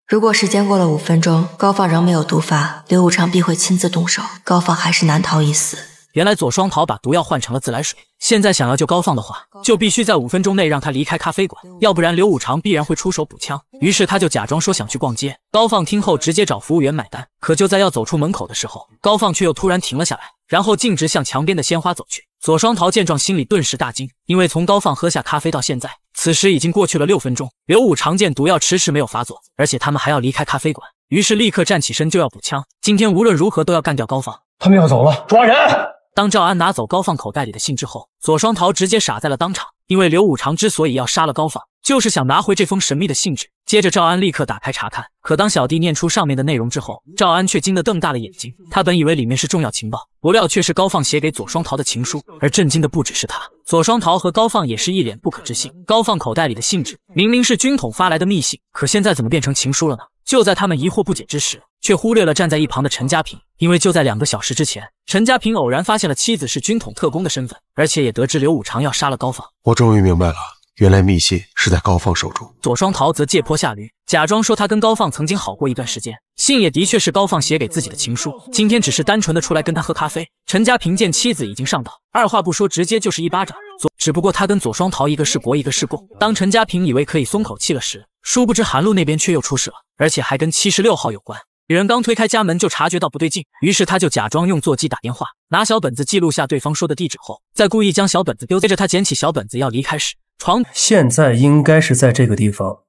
如果时间过了五分钟，高放仍没有毒发，刘武常必会亲自动手，高放还是难逃一死。原来左双桃把毒药换成了自来水，现在想要救高放的话，就必须在五分钟内让他离开咖啡馆，要不然刘武常必然会出手补枪。于是他就假装说想去逛街，高放听后直接找服务员买单。可就在要走出门口的时候，高放却又突然停了下来，然后径直向墙边的鲜花走去。左双桃见状，心里顿时大惊，因为从高放喝下咖啡到现在，此时已经过去了六分钟。刘武常见毒药迟迟没有发作，而且他们还要离开咖啡馆，于是立刻站起身就要补枪。今天无论如何都要干掉高放，他们要走了，抓人！当赵安拿走高放口袋里的信之后，左双桃直接傻在了当场，因为刘武常之所以要杀了高放，就是想拿回这封神秘的信纸。接着赵安立刻打开查看，可当小弟念出上面的内容之后，赵安却惊得瞪大了眼睛。他本以为里面是重要情报，不料却是高放写给左双桃的情书。而震惊的不只是他，左双桃和高放也是一脸不可置信。高放口袋里的信纸明明是军统发来的密信，可现在怎么变成情书了呢？就在他们疑惑不解之时，却忽略了站在一旁的陈家平。因为就在两个小时之前，陈家平偶然发现了妻子是军统特工的身份，而且也得知刘武常要杀了高放。我终于明白了。原来密信是在高放手中，左双桃则借坡下驴，假装说他跟高放曾经好过一段时间，信也的确是高放写给自己的情书。今天只是单纯的出来跟他喝咖啡。陈家平见妻子已经上岛，二话不说，直接就是一巴掌。只不过他跟左双桃一个是国，一个是共。当陈家平以为可以松口气了时，殊不知韩露那边却又出事了，而且还跟七十六号有关。女人刚推开家门，就察觉到不对劲，于是他就假装用座机打电话，拿小本子记录下对方说的地址后，再故意将小本子丢。接着他捡起小本子要离开时。床现在应该是在这个地方，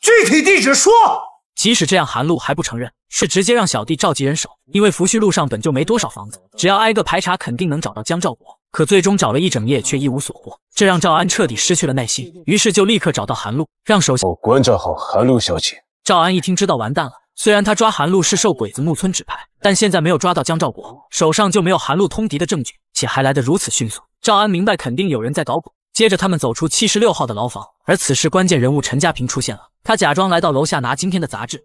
具体地址说。即使这样，韩露还不承认，是直接让小弟召集人手，因为福煦路上本就没多少房子，只要挨个排查，肯定能找到江兆国。可最终找了一整夜，却一无所获，这让赵安彻底失去了耐心，于是就立刻找到韩露，让手下我观察好韩露小姐。赵安一听，知道完蛋了。虽然他抓韩露是受鬼子木村指派，但现在没有抓到江兆国，手上就没有韩露通敌的证据，且还来得如此迅速。赵安明白，肯定有人在搞鬼。接着，他们走出七十六号的牢房，而此时关键人物陈家平出现了。他假装来到楼下拿今天的杂志，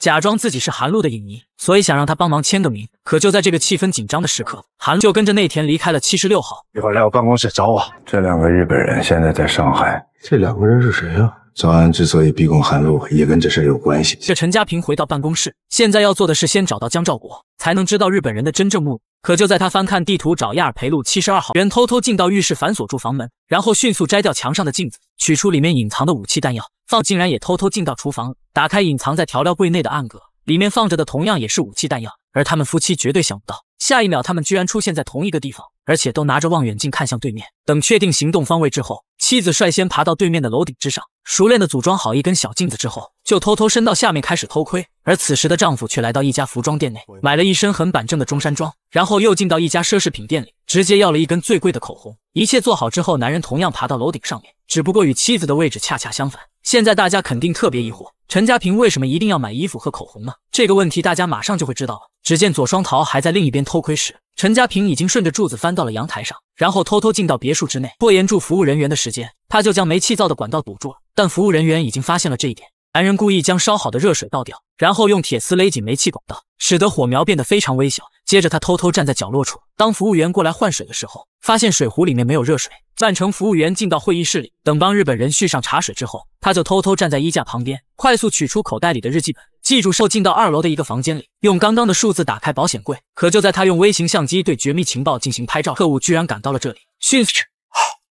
假装自己是韩露的影迷，所以想让他帮忙签个名。可就在这个气氛紧张的时刻，韩露就跟着内田离开了七十六号。一会儿来我办公室找我。这两个日本人现在在上海。这两个人是谁呀？早安之所以逼供韩露，也跟这事儿有关系。这陈家平回到办公室，现在要做的是先找到江兆国，才能知道日本人的真正目的。可就在他翻看地图找亚尔培路七十二号人，偷偷进到浴室，反锁住房门，然后迅速摘掉墙上的镜子，取出里面隐藏的武器弹药。放竟然也偷偷进到厨房，打开隐藏在调料柜内的暗格，里面放着的同样也是武器弹药。而他们夫妻绝对想不到，下一秒他们居然出现在同一个地方，而且都拿着望远镜看向对面。等确定行动方位之后。妻子率先爬到对面的楼顶之上，熟练的组装好一根小镜子之后，就偷偷伸到下面开始偷窥。而此时的丈夫却来到一家服装店内，买了一身很板正的中山装，然后又进到一家奢侈品店里，直接要了一根最贵的口红。一切做好之后，男人同样爬到楼顶上面，只不过与妻子的位置恰恰相反。现在大家肯定特别疑惑，陈家平为什么一定要买衣服和口红呢？这个问题大家马上就会知道了。只见左双桃还在另一边偷窥时，陈家平已经顺着柱子翻到了阳台上，然后偷偷进到别墅之内。拖延住服务人员的时间，他就将煤气灶的管道堵住了。但服务人员已经发现了这一点，男人故意将烧好的热水倒掉，然后用铁丝勒紧煤气管道，使得火苗变得非常微小。接着，他偷偷站在角落处。当服务员过来换水的时候，发现水壶里面没有热水，扮成服务员进到会议室里。等帮日本人续上茶水之后，他就偷偷站在衣架旁边，快速取出口袋里的日记本，记住后进到二楼的一个房间里，用刚刚的数字打开保险柜。可就在他用微型相机对绝密情报进行拍照特务居然赶到了这里。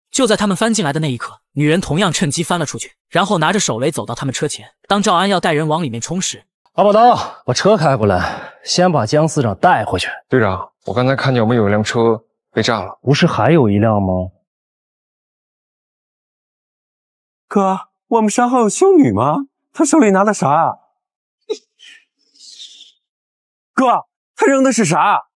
就在他们翻进来的那一刻，女人同样趁机翻了出去，然后拿着手雷走到他们车前。当赵安要带人往里面冲时，阿宝，刀把车开过来，先把姜司长带回去。队长，我刚才看见我们有一辆车被炸了，不是还有一辆吗？哥，我们山上有修女吗？她手里拿的啥啊？哥，她扔的是啥？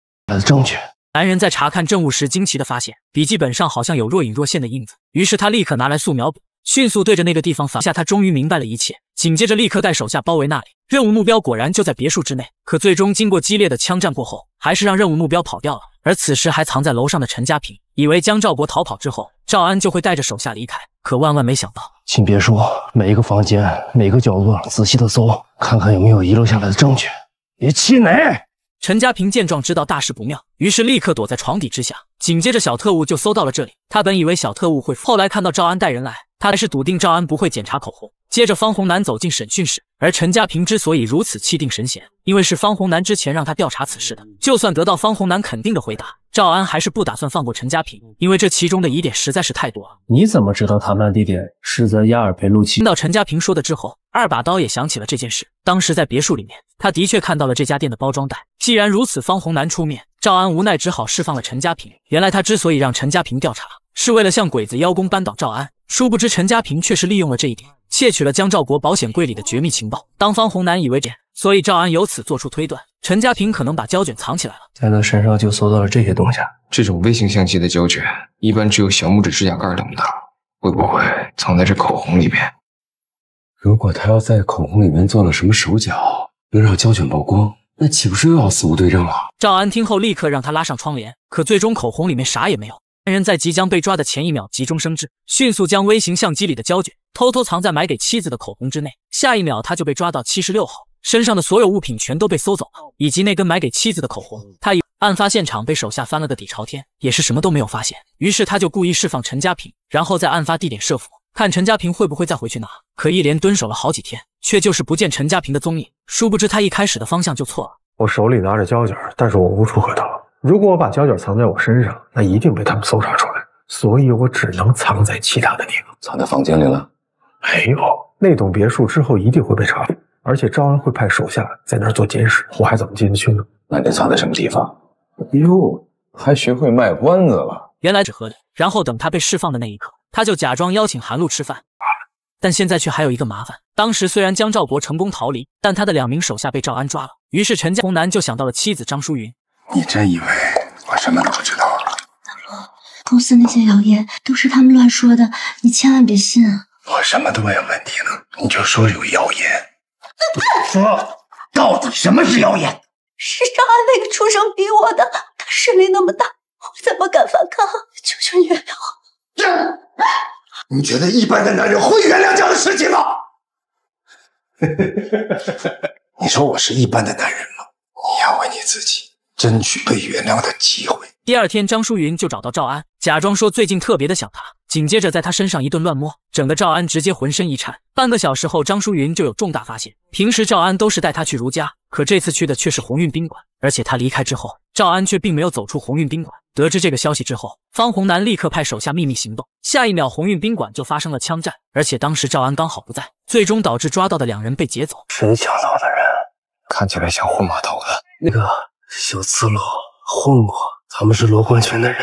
证据。男人在查看证物时，惊奇的发现笔记本上好像有若隐若现的印子，于是他立刻拿来素描笔。迅速对着那个地方发下，他终于明白了一切。紧接着，立刻带手下包围那里。任务目标果然就在别墅之内，可最终经过激烈的枪战过后，还是让任务目标跑掉了。而此时还藏在楼上的陈家平，以为江兆国逃跑之后，赵安就会带着手下离开，可万万没想到，请别说每一个房间、每个角落仔细的搜，看看有没有遗漏下来的证据，别气馁。陈家平见状，知道大事不妙，于是立刻躲在床底之下。紧接着，小特务就搜到了这里。他本以为小特务会，后来看到赵安带人来，他还是笃定赵安不会检查口红。接着，方红南走进审讯室，而陈家平之所以如此气定神闲，因为是方红南之前让他调查此事的。就算得到方红南肯定的回答。赵安还是不打算放过陈家平，因为这其中的疑点实在是太多了。你怎么知道谈判地点是在亚尔培路奇？听到陈家平说的之后，二把刀也想起了这件事。当时在别墅里面，他的确看到了这家店的包装袋。既然如此，方红南出面，赵安无奈只好释放了陈家平。原来他之所以让陈家平调查，是为了向鬼子邀功，扳倒赵安。殊不知，陈家平却是利用了这一点，窃取了江兆国保险柜里的绝密情报。当方红南以为这，所以赵安由此做出推断。陈家平可能把胶卷藏起来了，在他身上就搜到了这些东西。这种微型相机的胶卷一般只有小拇指指甲盖那么大，会不会藏在这口红里面？如果他要在口红里面做了什么手脚，能让胶卷曝光，那岂不是又要死无对证了？赵安听后立刻让他拉上窗帘，可最终口红里面啥也没有。男人在即将被抓的前一秒急中生智，迅速将微型相机里的胶卷偷偷藏在买给妻子的口红之内，下一秒他就被抓到七十六号。身上的所有物品全都被搜走了，以及那根买给妻子的口红。他以案发现场被手下翻了个底朝天，也是什么都没有发现。于是他就故意释放陈家平，然后在案发地点设伏，看陈家平会不会再回去拿。可一连蹲守了好几天，却就是不见陈家平的踪影。殊不知他一开始的方向就错了。我手里拿着胶卷，但是我无处可逃。如果我把胶卷藏在我身上，那一定被他们搜查出来。所以我只能藏在其他的地方。藏在房间里了？没有，那栋别墅之后一定会被查。而且赵安会派手下在那儿做监视，我还怎么进得去呢？那你藏在什么地方？哟，还学会卖关子了？原来只喝的，然后等他被释放的那一刻，他就假装邀请韩露吃饭。但现在却还有一个麻烦。当时虽然江兆国成功逃离，但他的两名手下被赵安抓了。于是陈家红南就想到了妻子张淑云。你真以为我什么都不知道了？老罗，公司那些谣言都是他们乱说的，你千万别信。我什么都没有问题呢，你就说有谣言。说，到底什么是谣言？是赵安那个畜生逼我的，他势力那么大，我怎么敢反抗？求求你原谅我。你觉得一般的男人会原谅这样的事情吗？你说我是一般的男人吗？你要为你自己争取被原谅的机会。第二天，张淑云就找到赵安，假装说最近特别的想他。紧接着，在他身上一顿乱摸，整个赵安直接浑身一颤。半个小时后，张淑云就有重大发现。平时赵安都是带他去如家，可这次去的却是鸿运宾馆。而且他离开之后，赵安却并没有走出鸿运宾馆。得知这个消息之后，方红南立刻派手下秘密行动。下一秒，鸿运宾馆就发生了枪战，而且当时赵安刚好不在，最终导致抓到的两人被劫走。谁抢走的人？看起来像混码头的那个小赤佬混过，他们是罗贯群的人。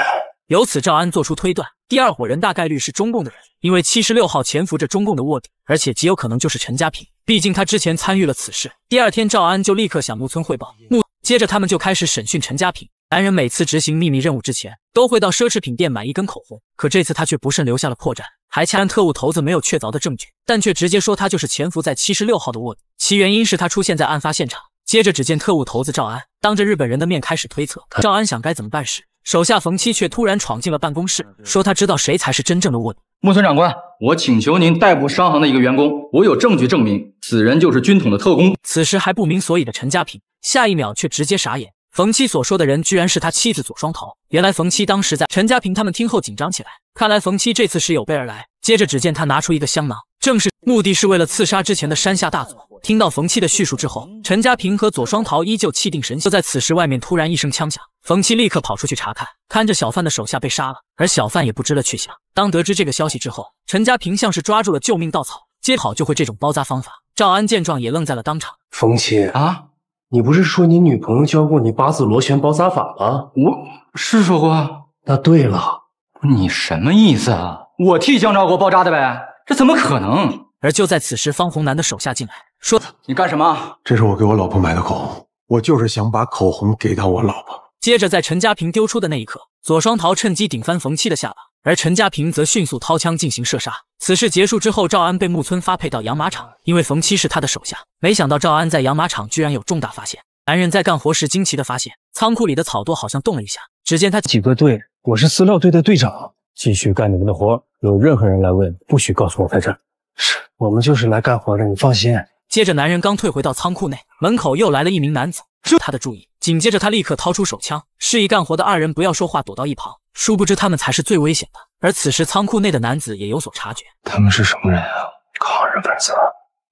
由此，赵安做出推断。第二伙人大概率是中共的人，因为七十六号潜伏着中共的卧底，而且极有可能就是陈家平，毕竟他之前参与了此事。第二天，赵安就立刻向木村汇报，木接着他们就开始审讯陈家平。男人每次执行秘密任务之前，都会到奢侈品店买一根口红，可这次他却不慎留下了破绽，还掐特务头子没有确凿的证据，但却直接说他就是潜伏在七十六号的卧底，其原因是他出现在案发现场。接着，只见特务头子赵安当着日本人的面开始推测，赵安想该怎么办时。手下冯七却突然闯进了办公室，说他知道谁才是真正的卧底。木村长官，我请求您逮捕商行的一个员工，我有证据证明此人就是军统的特工。此时还不明所以的陈家平，下一秒却直接傻眼。冯七所说的人居然是他妻子左双桃。原来冯七当时在……陈家平他们听后紧张起来，看来冯七这次是有备而来。接着，只见他拿出一个香囊，正是目的是为了刺杀之前的山下大佐。听到冯七的叙述之后，陈家平和左双桃依旧气定神闲。就在此时，外面突然一声枪响，冯七立刻跑出去查看，看着小贩的手下被杀了，而小贩也不知了去向。当得知这个消息之后，陈家平像是抓住了救命稻草，接好就会这种包扎方法。赵安见状也愣在了当场。冯七啊，你不是说你女朋友教过你八字螺旋包扎法吗？我是说过。那对了，你什么意思啊？我替江兆国包扎的呗，这怎么可能？而就在此时，方红南的手下进来。说你干什么？这是我给我老婆买的口红，我就是想把口红给到我老婆。接着，在陈家平丢出的那一刻，左双桃趁机顶翻冯七的下巴，而陈家平则迅速掏枪进行射杀。此事结束之后，赵安被木村发配到养马场，因为冯七是他的手下。没想到赵安在养马场居然有重大发现。男人在干活时惊奇的发现，仓库里的草垛好像动了一下。只见他几个队，我是饲料队的队长，继续干你们的活。有任何人来问，不许告诉我在这。是，我们就是来干活的，你放心。接着，男人刚退回到仓库内，门口又来了一名男子，引他的注意。紧接着，他立刻掏出手枪，示意干活的二人不要说话，躲到一旁。殊不知，他们才是最危险的。而此时，仓库内的男子也有所察觉：“他们是什么人啊？抗日分子，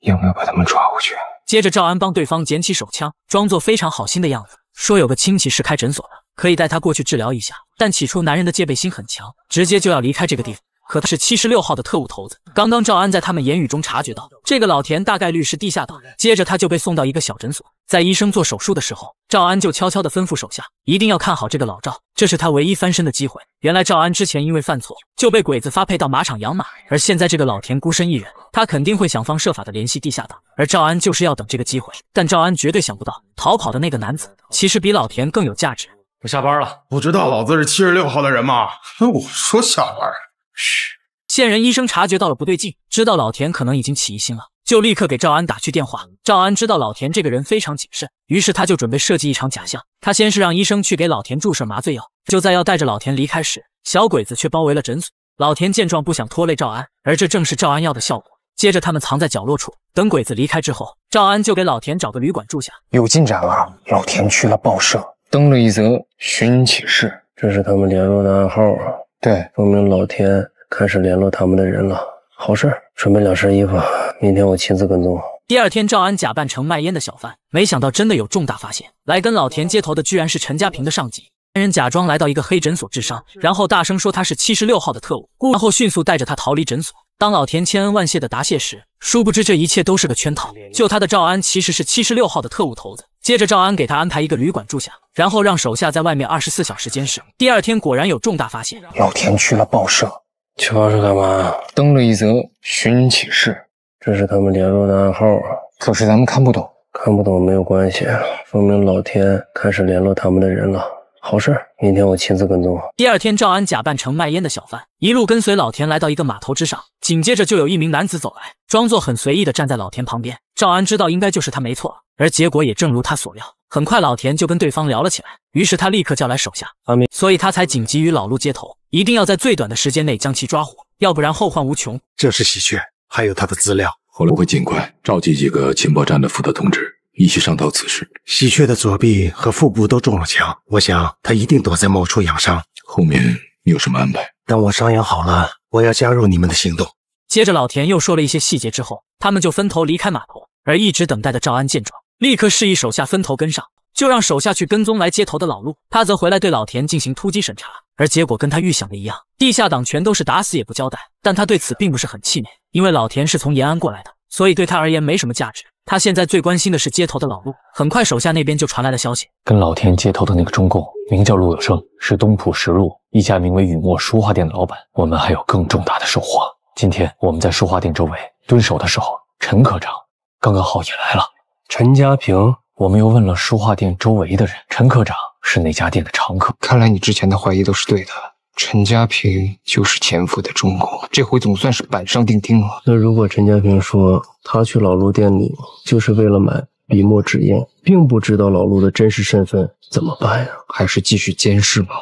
要不要把他们抓回去？”接着，赵安帮对方捡起手枪，装作非常好心的样子，说：“有个亲戚是开诊所的，可以带他过去治疗一下。”但起初，男人的戒备心很强，直接就要离开这个地方。可他是七十六号的特务头子。刚刚赵安在他们言语中察觉到，这个老田大概率是地下党。接着他就被送到一个小诊所，在医生做手术的时候，赵安就悄悄地吩咐手下，一定要看好这个老赵，这是他唯一翻身的机会。原来赵安之前因为犯错，就被鬼子发配到马场养马，而现在这个老田孤身一人，他肯定会想方设法的联系地下党，而赵安就是要等这个机会。但赵安绝对想不到，逃跑的那个男子其实比老田更有价值。我下班了，不知道老子是七十六号的人吗？那我说下班。是。现人医生察觉到了不对劲，知道老田可能已经起疑心了，就立刻给赵安打去电话。赵安知道老田这个人非常谨慎，于是他就准备设计一场假象。他先是让医生去给老田注射麻醉药，就在要带着老田离开时，小鬼子却包围了诊所。老田见状，不想拖累赵安，而这正是赵安要的效果。接着，他们藏在角落处，等鬼子离开之后，赵安就给老田找个旅馆住下。有进展了，老田去了报社，登了一则寻人启事，这是他们联络的暗号啊。对，说明老田开始联络他们的人了，好事。准备两身衣服，明天我亲自跟踪。第二天，赵安假扮成卖烟的小贩，没想到真的有重大发现。来跟老田接头的居然是陈家平的上级。三人假装来到一个黑诊所治伤，然后大声说他是七十六号的特务，然后迅速带着他逃离诊所。当老田千恩万谢的答谢时，殊不知这一切都是个圈套。救他的赵安其实是七十六号的特务头子。接着赵安给他安排一个旅馆住下，然后让手下在外面二十四小时监视。第二天果然有重大发现，老田去了报社。去报社干嘛？登了一则寻人启事，这是他们联络的暗号，啊。可是咱们看不懂。看不懂没有关系，说明老田开始联络他们的人了。好事，明天我亲自跟踪。第二天，赵安假扮成卖烟的小贩，一路跟随老田来到一个码头之上。紧接着，就有一名男子走来，装作很随意的站在老田旁边。赵安知道，应该就是他没错而结果也正如他所料，很快老田就跟对方聊了起来。于是他立刻叫来手下，所以，他才紧急与老陆接头，一定要在最短的时间内将其抓获，要不然后患无穷。这是喜鹊，还有他的资料。我会尽快召集几个情报站的负责同志。一起商讨此事。喜鹊的左臂和腹部都中了枪，我想他一定躲在某处养伤。后面你有什么安排？等我伤养好了，我要加入你们的行动。接着，老田又说了一些细节。之后，他们就分头离开码头。而一直等待的赵安见状，立刻示意手下分头跟上，就让手下去跟踪来接头的老陆，他则回来对老田进行突击审查。而结果跟他预想的一样，地下党全都是打死也不交代。但他对此并不是很气馁，因为老田是从延安过来的，所以对他而言没什么价值。他现在最关心的是街头的老陆。很快，手下那边就传来了消息，跟老田接头的那个中共名叫陆有生，是东浦石路一家名为“雨墨”书画店的老板。我们还有更重大的收获。今天我们在书画店周围蹲守的时候，陈科长刚刚好也来了。陈家平，我们又问了书画店周围的人，陈科长是那家店的常客？看来你之前的怀疑都是对的。陈家平就是潜伏的中国，这回总算是板上钉钉了。那如果陈家平说他去老陆店里就是为了买笔墨纸砚，并不知道老陆的真实身份，怎么办呀？还是继续监视吧。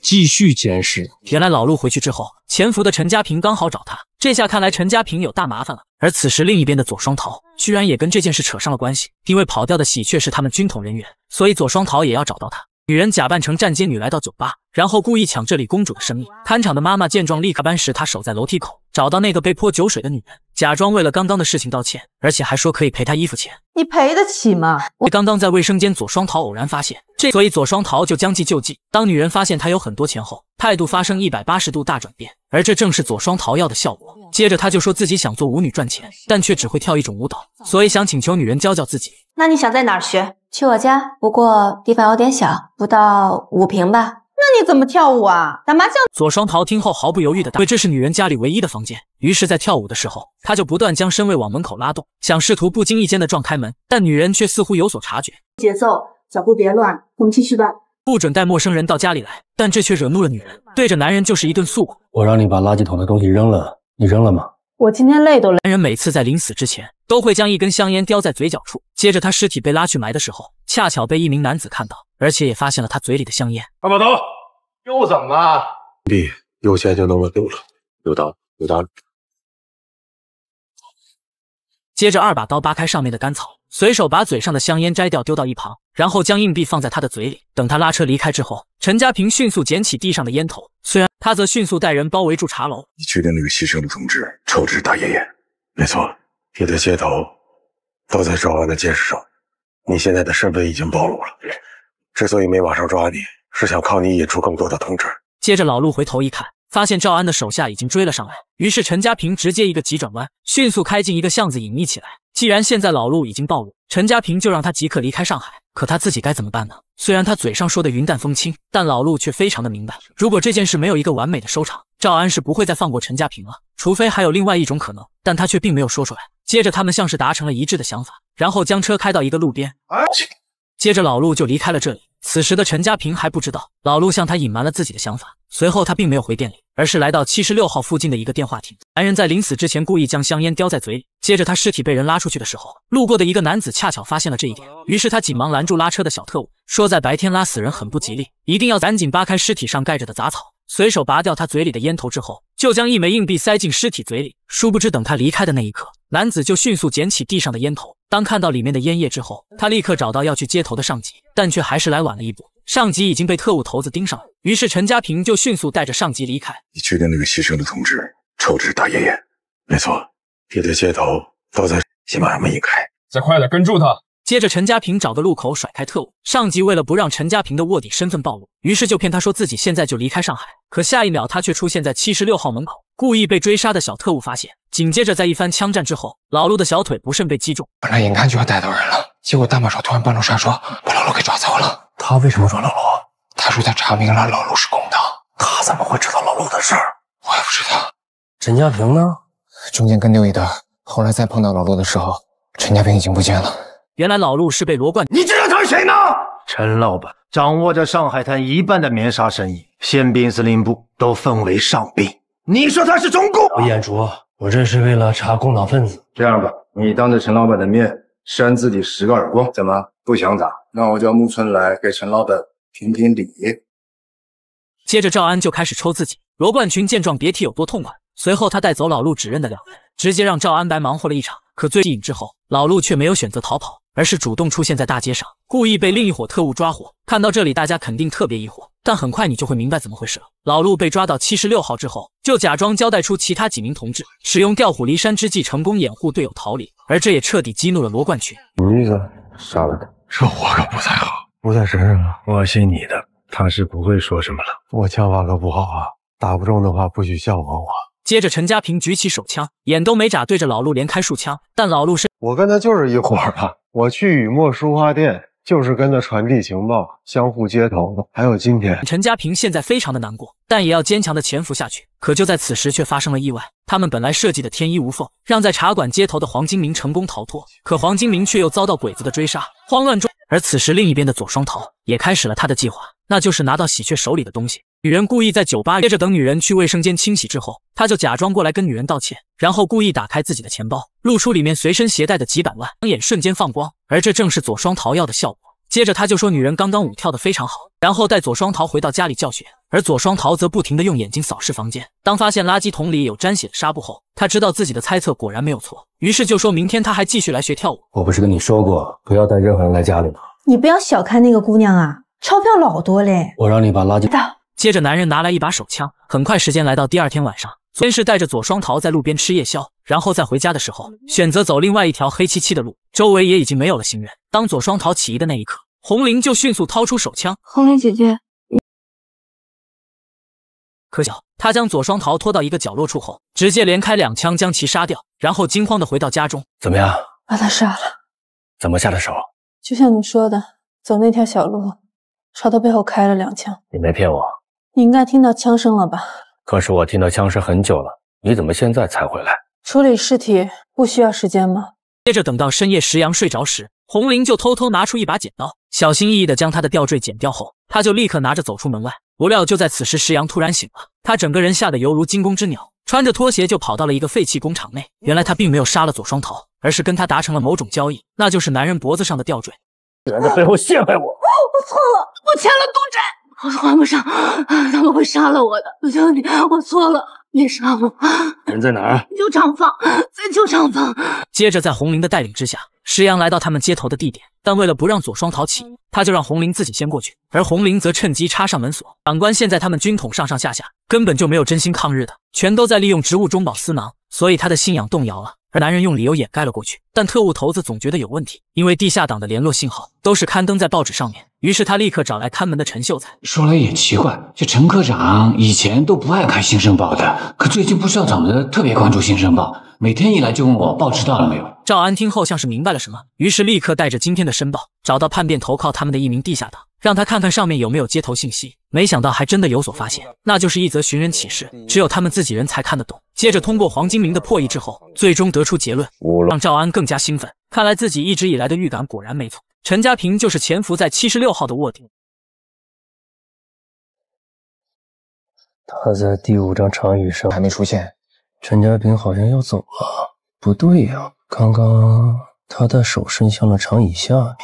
继续监视。原来老陆回去之后，潜伏的陈家平刚好找他，这下看来陈家平有大麻烦了。而此时另一边的左双桃居然也跟这件事扯上了关系，因为跑掉的喜鹊是他们军统人员，所以左双桃也要找到他。女人假扮成站街女来到酒吧，然后故意抢这里公主的生意。看场的妈妈见状，立刻搬石，她守在楼梯口，找到那个被泼酒水的女人。假装为了刚刚的事情道歉，而且还说可以赔他衣服钱。你赔得起吗？我刚刚在卫生间，左双桃偶然发现这，所以左双桃就将计就计。当女人发现他有很多钱后，态度发生一百八十度大转变，而这正是左双桃要的效果。接着他就说自己想做舞女赚钱，但却只会跳一种舞蹈，所以想请求女人教教自己。那你想在哪儿学？去我家，不过地方有点小，不到五平吧。那你怎么跳舞啊？打麻将。左双桃听后毫不犹豫的答：“对，这是女人家里唯一的房间，于是，在跳舞的时候，他就不断将身位往门口拉动，想试图不经意间的撞开门，但女人却似乎有所察觉。节奏，脚步别乱，我们继续吧。不准带陌生人到家里来，但这却惹怒了女人，对着男人就是一顿诉苦。我让你把垃圾桶的东西扔了，你扔了吗？我今天累都累。男人每次在临死之前，都会将一根香烟叼在嘴角处，接着他尸体被拉去埋的时候，恰巧被一名男子看到。”而且也发现了他嘴里的香烟。二把刀，又怎么了？硬币有钱就能稳住了。有刀，有刀。接着，二把刀扒开上面的干草，随手把嘴上的香烟摘掉，丢到一旁，然后将硬币放在他的嘴里。等他拉车离开之后，陈家平迅速捡起地上的烟头，虽然他则迅速带人包围住茶楼。你确定那个牺牲的同志？臭是大爷爷，没错，你的街头都在赵安的监视上。你现在的身份已经暴露了。之所以没马上抓你，是想靠你引出更多的同志。接着，老陆回头一看，发现赵安的手下已经追了上来。于是，陈家平直接一个急转弯，迅速开进一个巷子，隐匿起来。既然现在老陆已经暴露，陈家平就让他即刻离开上海。可他自己该怎么办呢？虽然他嘴上说的云淡风轻，但老陆却非常的明白。如果这件事没有一个完美的收场，赵安是不会再放过陈家平了。除非还有另外一种可能，但他却并没有说出来。接着，他们像是达成了一致的想法，然后将车开到一个路边。接着老陆就离开了这里。此时的陈家平还不知道老陆向他隐瞒了自己的想法。随后他并没有回店里，而是来到七十六号附近的一个电话亭。男人在临死之前故意将香烟叼在嘴里。接着他尸体被人拉出去的时候，路过的一个男子恰巧发现了这一点，于是他紧忙拦住拉车的小特务，说在白天拉死人很不吉利，一定要赶紧扒开尸体上盖着的杂草，随手拔掉他嘴里的烟头之后。就将一枚硬币塞进尸体嘴里，殊不知等他离开的那一刻，男子就迅速捡起地上的烟头。当看到里面的烟叶之后，他立刻找到要去接头的上级，但却还是来晚了一步，上级已经被特务头子盯上了。于是陈家平就迅速带着上级离开。你确定那个牺牲的同志？臭是大爷爷，没错，别在街头，都在先把他们引开，再快点跟住他。接着，陈家平找个路口甩开特务上级，为了不让陈家平的卧底身份暴露，于是就骗他说自己现在就离开上海。可下一秒，他却出现在七十六号门口，故意被追杀的小特务发现。紧接着，在一番枪战之后，老陆的小腿不慎被击中，本来眼看就要逮到人了，结果大马勺突然半路杀出，把老陆给抓走了。他为什么抓老陆？他说他查明了老陆是共党。他怎么会知道老陆的事儿？我也不知道。陈家平呢？中间跟丢一段，后来再碰到老陆的时候，陈家平已经不见了。原来老陆是被罗冠你知道他是谁吗？陈老板掌握着上海滩一半的棉纱生意，宪兵司令部都奉为上宾。你说他是中共？我彦卓，我这是为了查共党分子。这样吧，你当着陈老板的面扇自己十个耳光，怎么？不想打？那我叫木村来给陈老板评评理。接着赵安就开始抽自己。罗冠群见状，别提有多痛快。随后他带走老陆指认的两人，直接让赵安白忙活了一场。可醉醒之后，老陆却没有选择逃跑。而是主动出现在大街上，故意被另一伙特务抓获。看到这里，大家肯定特别疑惑，但很快你就会明白怎么回事了。老陆被抓到七十六号之后，就假装交代出其他几名同志，使用调虎离山之计，成功掩护队友逃离。而这也彻底激怒了罗冠群。你么意思？杀了他？这我可不太好，不在身上。我信你的，他是不会说什么了。我枪法可不好啊，打不中的话不许笑话我。接着，陈家平举起手枪，眼都没眨，对着老陆连开数枪。但老陆是……我跟他就是一伙的。我去雨墨书画店，就是跟他传递情报，相互接头的。还有今天，陈家平现在非常的难过，但也要坚强的潜伏下去。可就在此时，却发生了意外。他们本来设计的天衣无缝，让在茶馆接头的黄金明成功逃脱，可黄金明却又遭到鬼子的追杀，慌乱中。而此时另一边的左双桃也开始了他的计划，那就是拿到喜鹊手里的东西。女人故意在酒吧，接着等女人去卫生间清洗之后，他就假装过来跟女人道歉，然后故意打开自己的钱包，露出里面随身携带的几百万，两眼瞬间放光。而这正是左双桃要的效果。接着他就说女人刚刚舞跳的非常好，然后带左双桃回到家里教学，而左双桃则不停的用眼睛扫视房间。当发现垃圾桶里有沾血的纱布后，他知道自己的猜测果然没有错，于是就说明天他还继续来学跳舞。我不是跟你说过不要带任何人来家里吗？你不要小看那个姑娘啊，钞票老多嘞。我让你把垃圾。接着，男人拿来一把手枪。很快，时间来到第二天晚上。先是带着左双桃在路边吃夜宵，然后再回家的时候选择走另外一条黑漆漆的路，周围也已经没有了行人。当左双桃起疑的那一刻，红玲就迅速掏出手枪。红玲姐姐，可巧，他将左双桃拖到一个角落处后，直接连开两枪将其杀掉，然后惊慌的回到家中。怎么样？把他杀了？怎么下的手？就像你说的，走那条小路，朝他背后开了两枪。你没骗我。你应该听到枪声了吧？可是我听到枪声很久了，你怎么现在才回来？处理尸体不需要时间吗？接着等到深夜，石阳睡着时，红玲就偷偷拿出一把剪刀，小心翼翼地将他的吊坠剪掉后，他就立刻拿着走出门外。不料就在此时，石阳突然醒了，他整个人吓得犹如惊弓之鸟，穿着拖鞋就跑到了一个废弃工厂内。原来他并没有杀了左双头，而是跟他达成了某种交易，那就是男人脖子上的吊坠。居然在背后陷害我！我错了，我欠了东针。我还不上，他们会杀了我的！求求你，我错了，别杀我！人在哪儿？旧长房，在旧长房。接着，在红林的带领之下，石阳来到他们接头的地点。但为了不让左双逃起，他就让红林自己先过去，而红林则趁机插上门锁。反观现在，他们军统上上下下根本就没有真心抗日的，全都在利用职务中饱私囊，所以他的信仰动摇了。而男人用理由掩盖了过去，但特务头子总觉得有问题，因为地下党的联络信号都是刊登在报纸上面。于是他立刻找来看门的陈秀才。说来也奇怪，这陈科长以前都不爱看《新生报》的，可最近不知道怎么的特别关注《新生报》，每天一来就问我报纸到了没有。赵安听后像是明白了什么，于是立刻带着今天的《申报》找到叛变投靠他们的一名地下党，让他看看上面有没有接头信息。没想到还真的有所发现，那就是一则寻人启事，只有他们自己人才看得懂。接着通过黄金明的破译之后，最终得出结论，让赵安更加兴奋。看来自己一直以来的预感果然没错，陈家平就是潜伏在七十六号的卧底。他在第五张长椅上还没出现，陈家平好像要走了。不对呀，刚刚他的手伸向了长椅下面，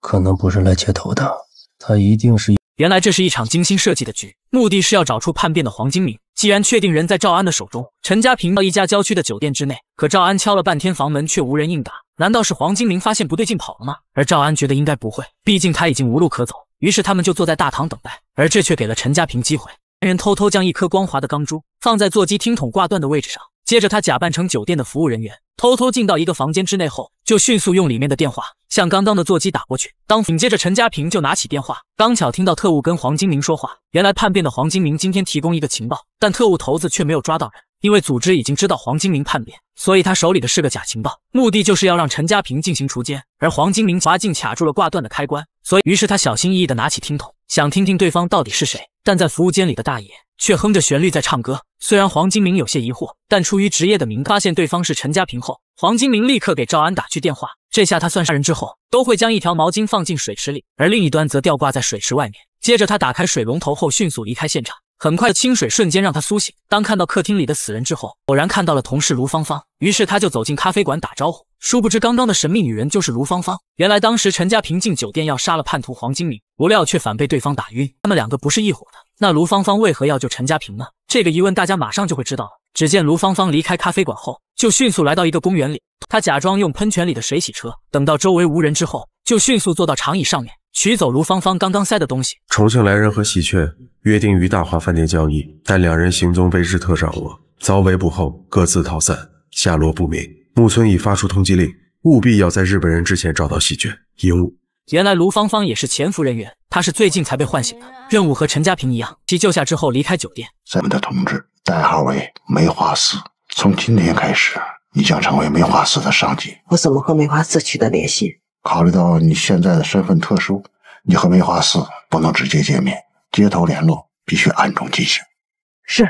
可能不是来接头的，他一定是。原来这是一场精心设计的局，目的是要找出叛变的黄金明。既然确定人在赵安的手中，陈家平到一家郊区的酒店之内。可赵安敲了半天房门，却无人应答。难道是黄金明发现不对劲跑了吗？而赵安觉得应该不会，毕竟他已经无路可走。于是他们就坐在大堂等待，而这却给了陈家平机会。男人偷偷将一颗光滑的钢珠放在座机听筒挂断的位置上。接着，他假扮成酒店的服务人员，偷偷进到一个房间之内后，就迅速用里面的电话向刚刚的座机打过去。当紧接着，陈家平就拿起电话，刚巧听到特务跟黄金明说话。原来叛变的黄金明今天提供一个情报，但特务头子却没有抓到人，因为组织已经知道黄金明叛变，所以他手里的是个假情报，目的就是要让陈家平进行锄奸。而黄金明滑进卡住了挂断的开关，所以于是他小心翼翼地拿起听筒。想听听对方到底是谁，但在服务间里的大爷却哼着旋律在唱歌。虽然黄金明有些疑惑，但出于职业的敏发现对方是陈家平后，黄金明立刻给赵安打去电话。这下他算杀人之后，都会将一条毛巾放进水池里，而另一端则吊挂在水池外面。接着他打开水龙头后，迅速离开现场。很快，清水瞬间让他苏醒。当看到客厅里的死人之后，偶然看到了同事卢芳芳，于是他就走进咖啡馆打招呼。殊不知，刚刚的神秘女人就是卢芳芳。原来，当时陈家平进酒店要杀了叛徒黄金明，不料却反被对方打晕。他们两个不是一伙的。那卢芳芳为何要救陈家平呢？这个疑问大家马上就会知道了。只见卢芳芳离开咖啡馆后，就迅速来到一个公园里，她假装用喷泉里的水洗车，等到周围无人之后，就迅速坐到长椅上面。取走卢芳芳刚刚塞的东西。重庆来人和喜鹊约定于大华饭店交易，但两人行踪被日特掌握，遭围捕后各自逃散，下落不明。木村已发出通缉令，务必要在日本人之前找到喜鹊。任原来卢芳芳也是潜伏人员，她是最近才被唤醒的。任务和陈家平一样，其救下之后离开酒店。咱们的同志代号为梅花四，从今天开始，你将成为梅花四的上级。我怎么和梅花四取得联系？考虑到你现在的身份特殊，你和梅花寺不能直接见面，接头联络必须暗中进行。是，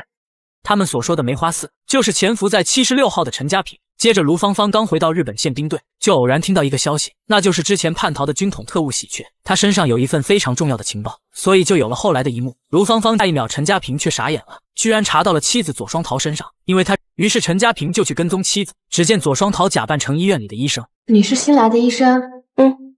他们所说的梅花寺就是潜伏在七十六号的陈家平。接着，卢芳芳刚回到日本宪兵队，就偶然听到一个消息，那就是之前叛逃的军统特务喜鹊，他身上有一份非常重要的情报，所以就有了后来的一幕。卢芳芳下一秒，陈家平却傻眼了，居然查到了妻子左双桃身上，因为他于是陈家平就去跟踪妻子。只见左双桃假扮成医院里的医生，你是新来的医生？嗯，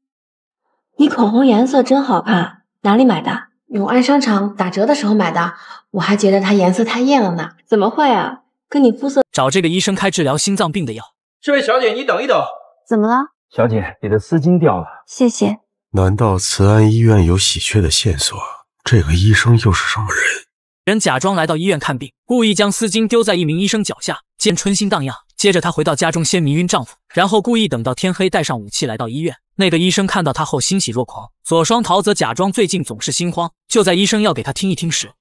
你口红颜色真好看，哪里买的？永安商场打折的时候买的。我还觉得它颜色太艳了呢，怎么会啊？跟你肤色。找这个医生开治疗心脏病的药。这位小姐，你等一等。怎么了？小姐，你的丝巾掉了。谢谢。难道慈安医院有喜鹊的线索？这个医生又是什么人？人假装来到医院看病，故意将丝巾丢在一名医生脚下，见春心荡漾。接着，她回到家中，先迷晕丈夫，然后故意等到天黑，带上武器来到医院。那个医生看到她后欣喜若狂。左双桃则假装最近总是心慌，就在医生要给他听一听时，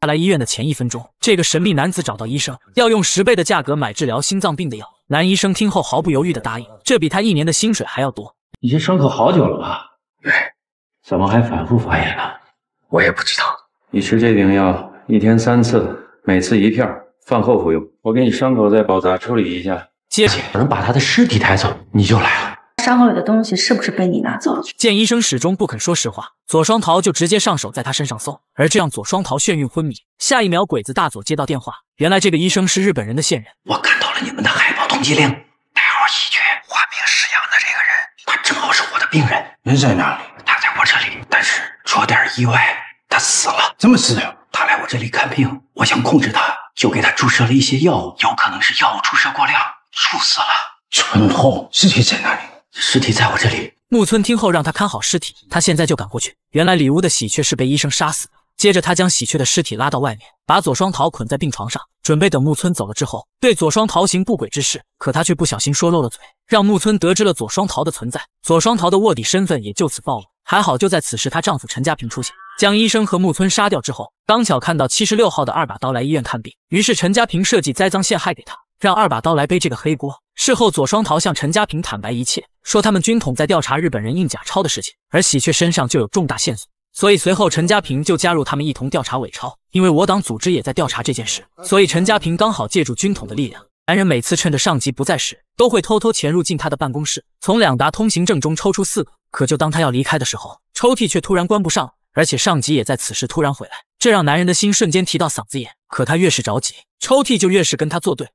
他来医院的前一分钟，这个神秘男子找到医生，要用十倍的价格买治疗心脏病的药。男医生听后毫不犹豫的答应，这比他一年的薪水还要多。你这伤口好久了吧？对，怎么还反复发炎了？我也不知道。你吃这瓶药，一天三次，每次一片。饭后服用。我给你伤口再包扎处理一下。谢有人把他的尸体抬走，你就来了。伤口里的东西是不是被你拿走了？见医生始终不肯说实话，左双桃就直接上手在他身上搜，而这让左双桃眩晕昏迷。下一秒，鬼子大佐接到电话，原来这个医生是日本人的线人。我看到了你们的海报通缉令，代号一去，化名史阳的这个人，他正好是我的病人。人在哪？里？他在我这里，但是出了点意外。他死了，怎么死的？他来我这里看病，我想控制他，就给他注射了一些药物，有可能是药物注射过量，猝死了。蠢货，尸体在哪里？尸体在我这里。木村听后让他看好尸体，他现在就赶过去。原来里屋的喜鹊是被医生杀死的。接着他将喜鹊的尸体拉到外面，把左双桃捆在病床上，准备等木村走了之后对左双桃行不轨之事。可他却不小心说漏了嘴，让木村得知了左双桃的存在，左双桃的卧底身份也就此暴露。还好，就在此时，她丈夫陈家平出现，将医生和木村杀掉之后，刚巧看到七十六号的二把刀来医院看病，于是陈家平设计栽赃陷害给他，让二把刀来背这个黑锅。事后，左双桃向陈家平坦白一切，说他们军统在调查日本人印假钞的事情，而喜鹊身上就有重大线索，所以随后陈家平就加入他们一同调查伪钞，因为我党组织也在调查这件事，所以陈家平刚好借助军统的力量。男人每次趁着上级不在时，都会偷偷潜入进他的办公室，从两沓通行证中抽出四个。可就当他要离开的时候，抽屉却突然关不上而且上级也在此时突然回来，这让男人的心瞬间提到嗓子眼。可他越是着急，抽屉就越是跟他作对。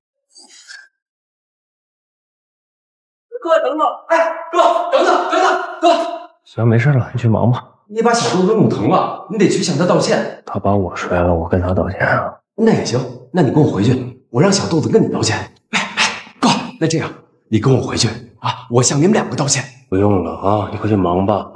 哥，等等！哎，哥，等等，等等，哥。行，没事了，你去忙吧。你把小肚子弄疼了，你得去向他道歉。他把我摔了，我跟他道歉啊？那也行，那你跟我回去，我让小豆子跟你道歉。哎哎，哥，那这样，你跟我回去啊，我向你们两个道歉。不用了啊，你快去忙吧。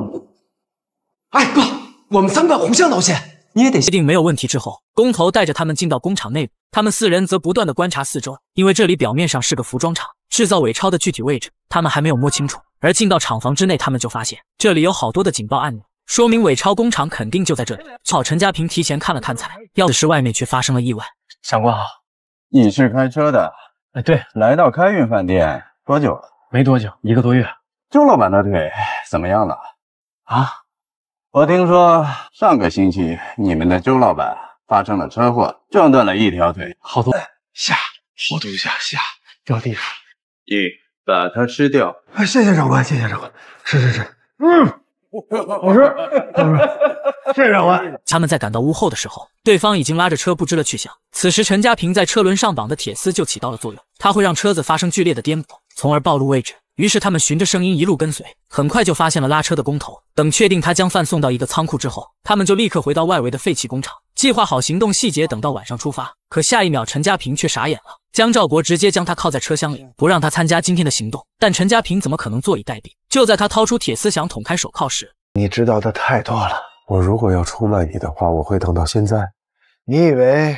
哎，哥，我们三个互相道歉，你也得确定没有问题之后。工头带着他们进到工厂内部，他们四人则不断的观察四周，因为这里表面上是个服装厂，制造伪钞的具体位置他们还没有摸清楚。而进到厂房之内，他们就发现这里有好多的警报按钮，说明伪钞工厂肯定就在这里。好，陈家平提前看了看材，要的是外面却发生了意外。长官好，你是开车的？哎，对，来到开运饭店多久了？没多久，一个多月。周老板的腿怎么样了？啊，我听说上个星期你们的周老板发生了车祸，撞断了一条腿，好多下好一下下掉地上，你把它吃掉。谢谢长官，谢谢长官，是是是，嗯，我吃，我吃，谢谢长官。他们在赶到屋后的时候，对方已经拉着车不知了去向。此时陈家平在车轮上绑的铁丝就起到了作用，它会让车子发生剧烈的颠簸，从而暴露位置。于是他们循着声音一路跟随，很快就发现了拉车的工头。等确定他将饭送到一个仓库之后，他们就立刻回到外围的废弃工厂，计划好行动细节，等到晚上出发。可下一秒，陈家平却傻眼了，江兆国直接将他铐在车厢里，不让他参加今天的行动。但陈家平怎么可能坐以待毙？就在他掏出铁丝想捅开手铐时，你知道的太多了。我如果要出卖你的话，我会等到现在？你以为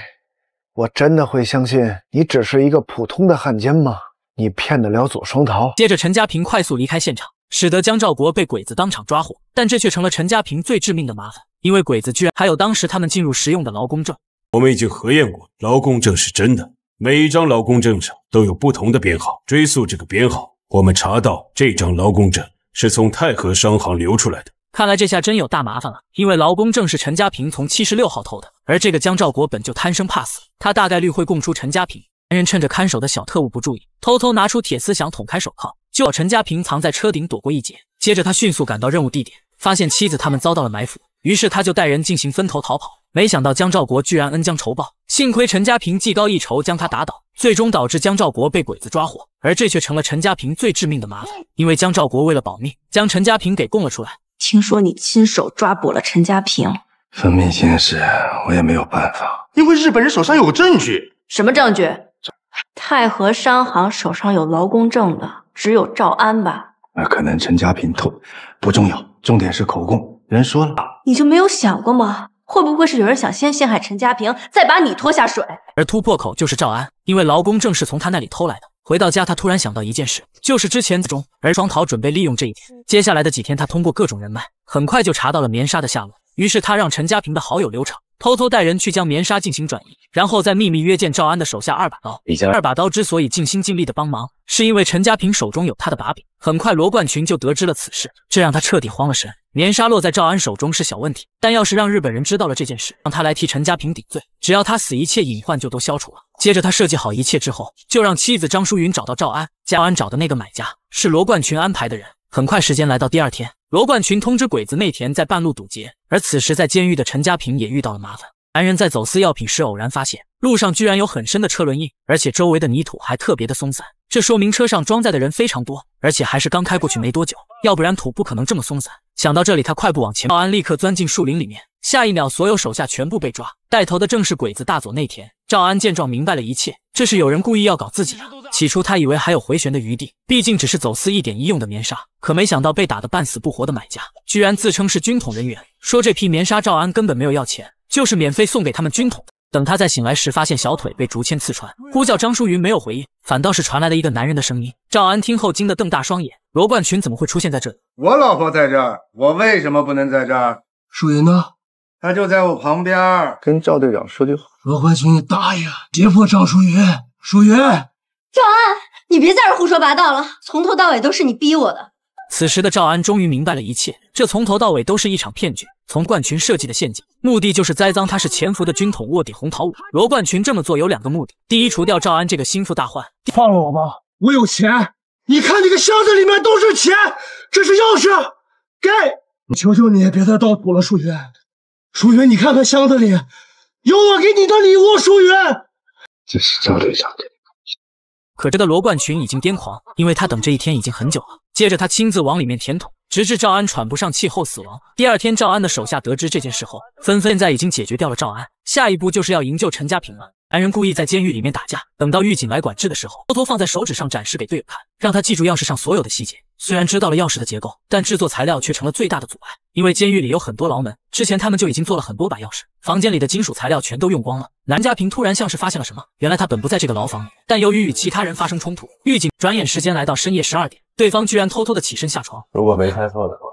我真的会相信你只是一个普通的汉奸吗？你骗得了左双桃。接着，陈家平快速离开现场，使得江兆国被鬼子当场抓获。但这却成了陈家平最致命的麻烦，因为鬼子居然还有当时他们进入时用的劳工证。我们已经核验过，劳工证是真的。每一张劳工证上都有不同的编号，追溯这个编号，我们查到这张劳工证是从太和商行流出来的。看来这下真有大麻烦了，因为劳工证是陈家平从七十六号偷的，而这个江兆国本就贪生怕死，他大概率会供出陈家平。男人趁着看守的小特务不注意，偷偷拿出铁丝想捅开手铐，把陈家平藏在车顶躲过一劫。接着他迅速赶到任务地点，发现妻子他们遭到了埋伏，于是他就带人进行分头逃跑。没想到江兆国居然恩将仇报，幸亏陈家平技高一筹将他打倒，最终导致江兆国被鬼子抓获。而这却成了陈家平最致命的麻烦，因为江兆国为了保命，将陈家平给供了出来。听说你亲手抓捕了陈家平，分兵行事，我也没有办法，因为日本人手上有个证据。什么证据？泰和商行手上有劳工证的只有赵安吧？那可能陈家平偷，不重要，重点是口供。人说了，你就没有想过吗？会不会是有人想先陷害陈家平，再把你拖下水？而突破口就是赵安，因为劳工证是从他那里偷来的。回到家，他突然想到一件事，就是之前中。而双桃准备利用这一点。接下来的几天，他通过各种人脉，很快就查到了棉纱的下落。于是他让陈家平的好友刘厂。偷偷带人去将棉纱进行转移，然后再秘密约见赵安的手下二把刀。二把刀之所以尽心尽力的帮忙，是因为陈家平手中有他的把柄。很快，罗冠群就得知了此事，这让他彻底慌了神。棉纱落在赵安手中是小问题，但要是让日本人知道了这件事，让他来替陈家平顶罪，只要他死，一切隐患就都消除了。接着，他设计好一切之后，就让妻子张淑云找到赵安。赵安找的那个买家是罗冠群安排的人。很快，时间来到第二天。罗冠群通知鬼子内田在半路堵截，而此时在监狱的陈家平也遇到了麻烦。男人在走私药品时，偶然发现路上居然有很深的车轮印，而且周围的泥土还特别的松散，这说明车上装载的人非常多，而且还是刚开过去没多久，要不然土不可能这么松散。想到这里，他快步往前，保安立刻钻进树林里面。下一秒，所有手下全部被抓，带头的正是鬼子大佐内田。赵安见状，明白了一切，这是有人故意要搞自己啊！起初他以为还有回旋的余地，毕竟只是走私一点医用的棉纱，可没想到被打的半死不活的买家，居然自称是军统人员，说这批棉纱赵安根本没有要钱，就是免费送给他们军统的。等他再醒来时，发现小腿被竹签刺穿，呼 叫张淑云没有回应，反倒是传来了一个男人的声音。赵安听后惊得瞪大双眼，罗冠群怎么会出现在这里？我老婆在这儿，我为什么不能在这儿？淑云呢？他就在我旁边，跟赵队长说句话。罗冠群，你大爷！别碰赵淑云，淑云。赵安，你别在这胡说八道了，从头到尾都是你逼我的。此时的赵安终于明白了一切，这从头到尾都是一场骗局，从冠群设计的陷阱，目的就是栽赃他是潜伏的军统卧底红桃五。罗冠群这么做有两个目的，第一除掉赵安这个心腹大患，放了我吧，我有钱。你看那个箱子里面都是钱，这是钥匙，给。我求求你，别再盗土了，淑云。舒云，你看看箱子里有我给你的礼物。舒云，这是赵队长给你的。可这的罗冠群已经癫狂，因为他等这一天已经很久了。接着他亲自往里面填土，直至赵安喘不上气后死亡。第二天，赵安的手下得知这件事后，纷纷现在已经解决掉了赵安，下一步就是要营救陈家平了。男人故意在监狱里面打架，等到狱警来管制的时候，偷偷放在手指上展示给队友看，让他记住钥匙上所有的细节。虽然知道了钥匙的结构，但制作材料却成了最大的阻碍，因为监狱里有很多牢门，之前他们就已经做了很多把钥匙，房间里的金属材料全都用光了。南家平突然像是发现了什么，原来他本不在这个牢房里，但由于与其他人发生冲突，狱警转眼时间来到深夜十二点，对方居然偷偷的起身下床。如果没猜错的话，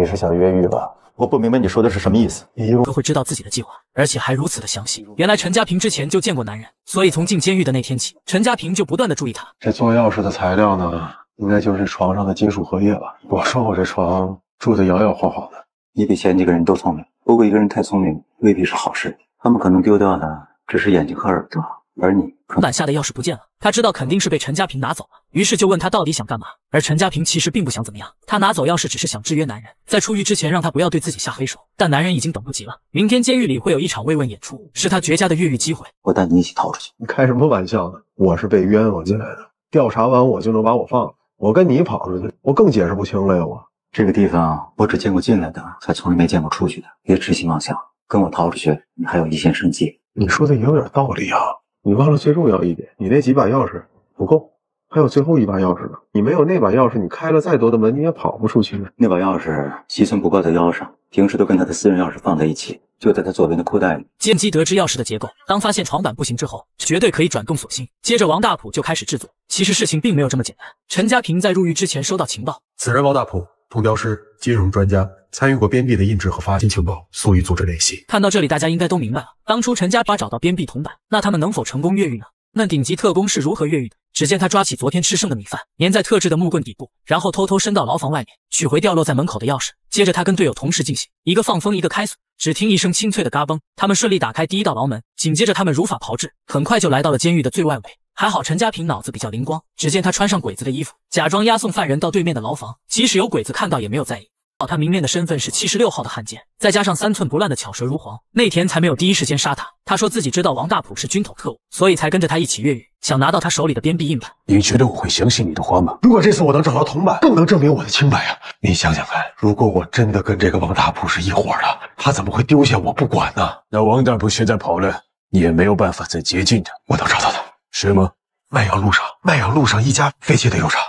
你是想越狱吧？我不明白你说的是什么意思。哥哥会知道自己的计划，而且还如此的详细。原来陈家平之前就见过男人，所以从进监狱的那天起，陈家平就不断的注意他。这做钥匙的材料呢，应该就是床上的金属合叶吧？我说我这床住的摇摇晃晃的。你比前几个人都聪明，不过一个人太聪明未必是好事。他们可能丢掉的只是眼睛和耳朵，而你。我板下的钥匙不见了。他知道肯定是被陈家平拿走了，于是就问他到底想干嘛。而陈家平其实并不想怎么样，他拿走钥匙只是想制约男人，在出狱之前让他不要对自己下黑手。但男人已经等不及了，明天监狱里会有一场慰问演出，是他绝佳的越狱机会。我带你一起逃出去？你开什么玩笑呢？我是被冤枉进来的，调查完我就能把我放了。我跟你跑出去，我更解释不清了呀。我这个地方，我只见过进来的，才从来没见过出去的。别痴心妄想，跟我逃出去，你还有一线生机。你说的也有点道理啊。你忘了最重要一点，你那几把钥匙不够，还有最后一把钥匙呢。你没有那把钥匙，你开了再多的门，你也跑不出去那把钥匙，西村不挂在腰上，平时都跟他的私人钥匙放在一起，就在他左边的裤袋里。剑姬得知钥匙的结构，当发现床板不行之后，绝对可以转动锁芯。接着王大普就开始制作。其实事情并没有这么简单，陈家平在入狱之前收到情报，此人王大普铜雕师、金融专家，参与过边币的印制和发行情报，所以组织联系。看到这里，大家应该都明白了。当初陈家八找到边币铜板，那他们能否成功越狱呢？那顶级特工是如何越狱的？只见他抓起昨天吃剩的米饭，粘在特制的木棍底部，然后偷偷伸到牢房外面，取回掉落在门口的钥匙。接着他跟队友同时进行，一个放风，一个开锁。只听一声清脆的嘎嘣，他们顺利打开第一道牢门。紧接着他们如法炮制，很快就来到了监狱的最外围。还好陈家平脑子比较灵光，只见他穿上鬼子的衣服，假装押送犯人到对面的牢房，即使有鬼子看到也没有在意。好，他明面的身份是七十六号的汉奸，再加上三寸不烂的巧舌如簧，内田才没有第一时间杀他。他说自己知道王大普是军统特务，所以才跟着他一起越狱，想拿到他手里的边壁硬盘。你觉得我会相信你的话吗？如果这次我能找到铜板，更能证明我的清白呀！你想想看，如果我真的跟这个王大普是一伙的，他怎么会丢下我不管呢？那王大普现在跑了，你也没有办法再接近他。我能找到他。是吗？卖阳路上，卖阳路上一家废弃的油厂。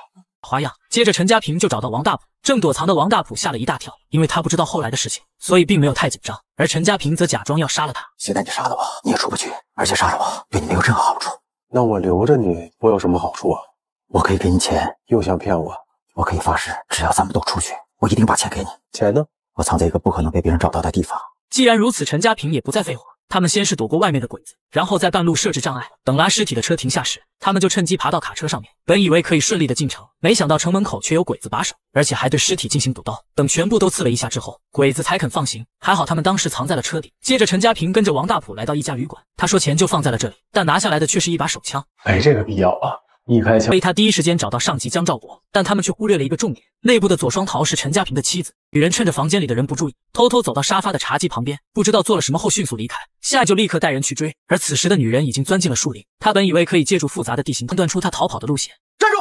花样。接着，陈家平就找到王大普，正躲藏的王大普吓了一大跳，因为他不知道后来的事情，所以并没有太紧张。而陈家平则假装要杀了他。现在你杀了我，你也出不去，而且杀了我对你没有任何好处。那我留着你，我有什么好处啊？我可以给你钱。又想骗我？我可以发誓，只要咱们都出去，我一定把钱给你。钱呢？我藏在一个不可能被别人找到的地方。既然如此，陈家平也不再废话。他们先是躲过外面的鬼子，然后在半路设置障碍。等拉尸体的车停下时，他们就趁机爬到卡车上面。本以为可以顺利的进城，没想到城门口却有鬼子把守，而且还对尸体进行堵刀。等全部都刺了一下之后，鬼子才肯放行。还好他们当时藏在了车底。接着，陈家平跟着王大普来到一家旅馆，他说钱就放在了这里，但拿下来的却是一把手枪。没这个必要啊！一开枪，被他第一时间找到上级江兆国，但他们却忽略了一个重点：内部的左双桃是陈家平的妻子。女人趁着房间里的人不注意，偷偷走到沙发的茶几旁边，不知道做了什么后迅速离开。夏就立刻带人去追，而此时的女人已经钻进了树林。他本以为可以借助复杂的地形判断出她逃跑的路线。站住！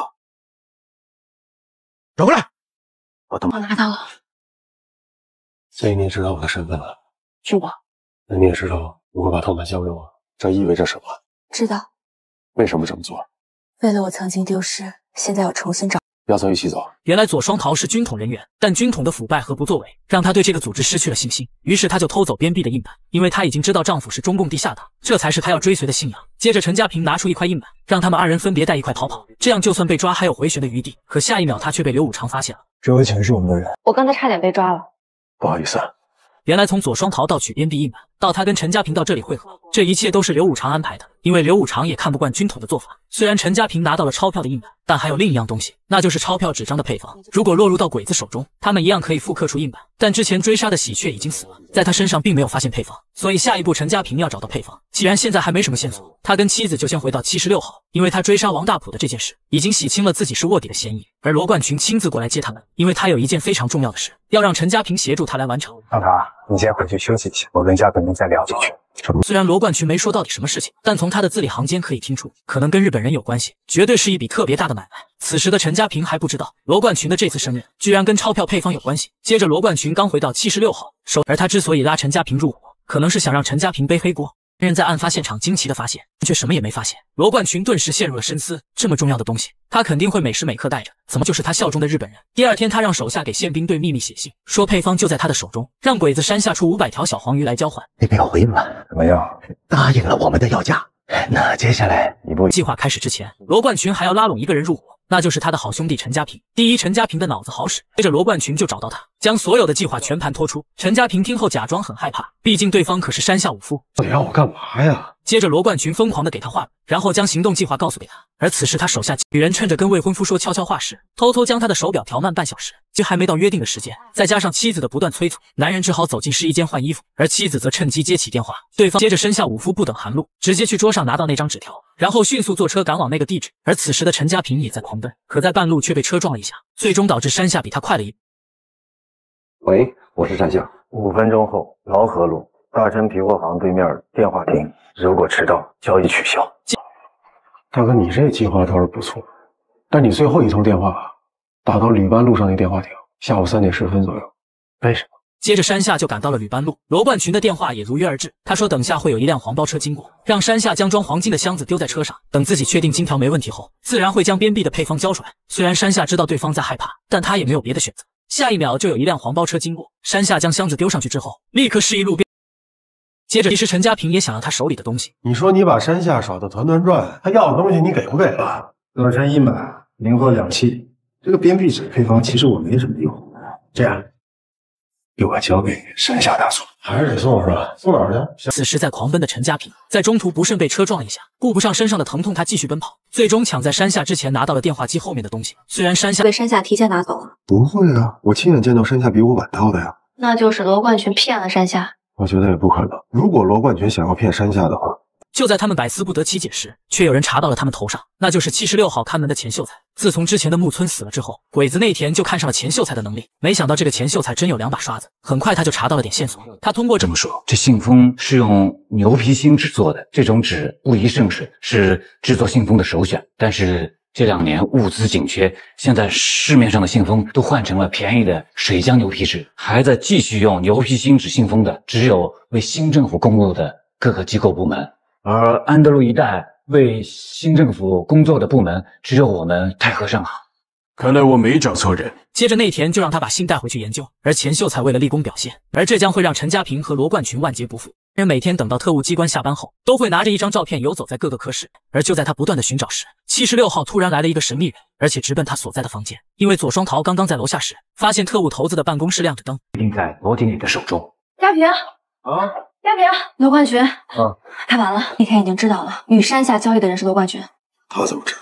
转过来！我等我拿到了，所以你知道我的身份了。是我。那你也知道，如果把硬盘交给我，这意味着什么？知道。为什么这么做？为了我曾经丢失，现在要重新找。要走一起走。原来左双桃是军统人员，但军统的腐败和不作为，让他对这个组织失去了信心。于是他就偷走边壁的硬盘，因为他已经知道丈夫是中共地下党，这才是他要追随的信仰。接着陈家平拿出一块硬盘，让他们二人分别带一块逃跑，这样就算被抓还有回旋的余地。可下一秒他却被刘武常发现了，周围全是我们的人，我刚才差点被抓了，不好意思。原来从左双桃盗取边壁硬盘。到他跟陈家平到这里汇合，这一切都是刘武常安排的，因为刘武常也看不惯军统的做法。虽然陈家平拿到了钞票的印版，但还有另一样东西，那就是钞票纸张的配方。如果落入到鬼子手中，他们一样可以复刻出印版。但之前追杀的喜鹊已经死了，在他身上并没有发现配方，所以下一步陈家平要找到配方。既然现在还没什么线索，他跟妻子就先回到七十六号，因为他追杀王大普的这件事已经洗清了自己是卧底的嫌疑。而罗冠群亲自过来接他们，因为他有一件非常重要的事要让陈家平协助他来完成。让他，你先回去休息一下，我跟家跟。再聊几句。虽然罗冠群没说到底什么事情，但从他的字里行间可以听出，可能跟日本人有关系，绝对是一笔特别大的买卖。此时的陈家平还不知道罗冠群的这次升任居然跟钞票配方有关系。接着，罗冠群刚回到七十六号，而他之所以拉陈家平入伙，可能是想让陈家平背黑锅。人在案发现场惊奇的发现，却什么也没发现。罗冠群顿时陷入了深思：这么重要的东西，他肯定会每时每刻带着，怎么就是他效忠的日本人？第二天，他让手下给宪兵队秘密写信，说配方就在他的手中，让鬼子山下出五百条小黄鱼来交换。那边回应了，怎么样？答应了我们的要价。那接下来你不……计划开始之前，罗冠群还要拉拢一个人入伙。那就是他的好兄弟陈家平。第一，陈家平的脑子好使，接着罗冠群就找到他，将所有的计划全盘托出。陈家平听后假装很害怕，毕竟对方可是山下武夫。你让我干嘛呀？接着，罗冠群疯狂的给他画，然后将行动计划告诉给他。而此时，他手下女人趁着跟未婚夫说悄悄话时，偷偷将他的手表调慢半小时，就还没到约定的时间。再加上妻子的不断催促，男人只好走进试衣间换衣服，而妻子则趁机接起电话。对方接着身下五夫不等韩露，直接去桌上拿到那张纸条，然后迅速坐车赶往那个地址。而此时的陈家平也在狂奔，可在半路却被车撞了一下，最终导致山下比他快了一步。喂，我是山下，五分钟后，劳河路大成皮货行对面电话亭。如果迟到，交易取消。大哥，你这计划倒是不错，但你最后一通电话打到旅班路上那电话亭，下午三点十分左右。为什么？接着山下就赶到了旅班路，罗冠群的电话也如约而至。他说等下会有一辆黄包车经过，让山下将装黄金的箱子丢在车上，等自己确定金条没问题后，自然会将边壁的配方交出来。虽然山下知道对方在害怕，但他也没有别的选择。下一秒就有一辆黄包车经过，山下将箱子丢上去之后，立刻示意路边。接着，其实陈家平也想要他手里的东西。你说你把山下耍的团团转，他要的东西你给不给吧？各千一买，零和两七。这个编壁纸配方其实我没什么用。这样，给我交给山下大佐。还是得送是吧？送哪儿去？此时在狂奔的陈家平，在中途不慎被车撞了一下，顾不上身上的疼痛，他继续奔跑，最终抢在山下之前拿到了电话机后面的东西。虽然山下被山下提前拿走了。不会啊，我亲眼见到山下比我晚到的呀。那就是罗冠群骗了山下。我觉得也不可能。如果罗冠全想要骗山下的话，就在他们百思不得其解时，却有人查到了他们头上，那就是七十六号看门的钱秀才。自从之前的木村死了之后，鬼子内田就看上了钱秀才的能力。没想到这个钱秀才真有两把刷子，很快他就查到了点线索。他通过这么说，这信封是用牛皮芯制作的，这种纸不宜渗水，是制作信封的首选。但是。这两年物资紧缺，现在市面上的信封都换成了便宜的水浆牛皮纸。还在继续用牛皮新纸信封的，只有为新政府工作的各个机构部门。而安德鲁一带为新政府工作的部门，只有我们太和社了。看来我没找错人。接着内田就让他把信带回去研究。而钱秀才为了立功表现，而这将会让陈家平和罗冠群万劫不复。人每天等到特务机关下班后，都会拿着一张照片游走在各个科室。而就在他不断的寻找时，七十六号突然来了一个神秘人，而且直奔他所在的房间。因为左双桃刚刚在楼下时，发现特务头子的办公室亮着灯。一定在罗经理的手中。嘉平。啊，嘉平。罗冠群。嗯，拍完了。那天已经知道了，与山下交易的人是罗冠群。他怎么知道？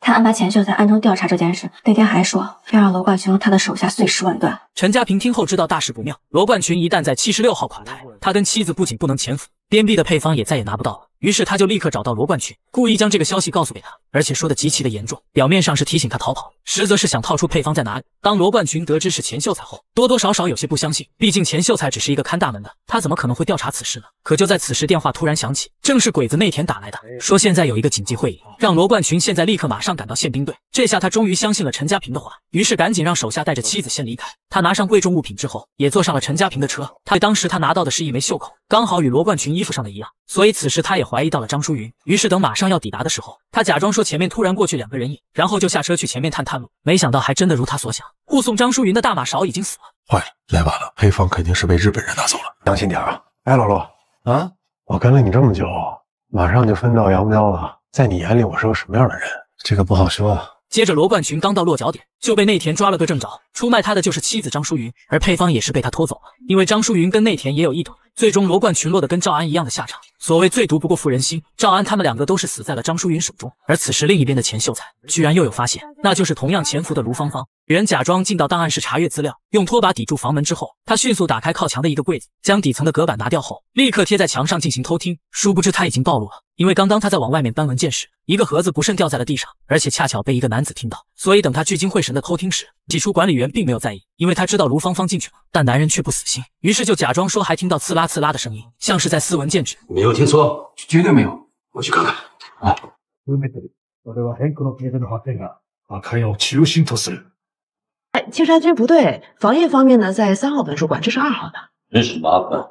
他安排钱秀在暗中调查这件事，那天还说要让罗冠群和他的手下碎尸万段。陈家平听后知道大事不妙，罗冠群一旦在七十六号垮台，他跟妻子不仅不能潜伏，边壁的配方也再也拿不到了。于是他就立刻找到罗冠群，故意将这个消息告诉给他，而且说的极其的严重。表面上是提醒他逃跑，实则是想套出配方在哪里。当罗冠群得知是钱秀才后，多多少少有些不相信，毕竟钱秀才只是一个看大门的，他怎么可能会调查此事呢？可就在此时，电话突然响起，正是鬼子内田打来的，说现在有一个紧急会议，让罗冠群现在立刻马上赶到宪兵队。这下他终于相信了陈家平的话，于是赶紧让手下带着妻子先离开。他拿上贵重物品之后，也坐上了陈家平的车。他当时他拿到的是一枚袖口，刚好与罗冠群衣服上的一样，所以此时他也。怀疑到了张淑云，于是等马上要抵达的时候，他假装说前面突然过去两个人影，然后就下车去前面探探路。没想到还真的如他所想，护送张淑云的大马勺已经死了。坏了，来晚了，配方肯定是被日本人拿走了。当心点啊！哎，老陆啊，我跟了你这么久，马上就分道扬镳了，在你眼里我是个什么样的人？这个不好说。接着，罗冠群刚到落脚点就被内田抓了个正着，出卖他的就是妻子张淑云，而配方也是被他拖走了。因为张淑云跟内田也有一腿，最终罗冠群落得跟赵安一样的下场。所谓最毒不过妇人心，赵安他们两个都是死在了张淑云手中。而此时另一边的钱秀才居然又有发现，那就是同样潜伏的卢芳芳。女人假装进到档案室查阅资料，用拖把抵住房门之后，她迅速打开靠墙的一个柜子，将底层的隔板拿掉后，立刻贴在墙上进行偷听。殊不知她已经暴露了，因为刚刚她在往外面搬文件时，一个盒子不慎掉在了地上，而且恰巧被一个男子听到。所以等他聚精会神的偷听时，起初管理员并没有在意，因为他知道卢芳芳进去了，但男人却不死心，于是就假装说还听到刺啦刺啦的声音，像是在撕文件纸。有听说，绝对没有。我去看看啊。啊，看要揪心透死了。青山君不对，防御方面呢，在三号本书馆，这是二号的。真是麻烦，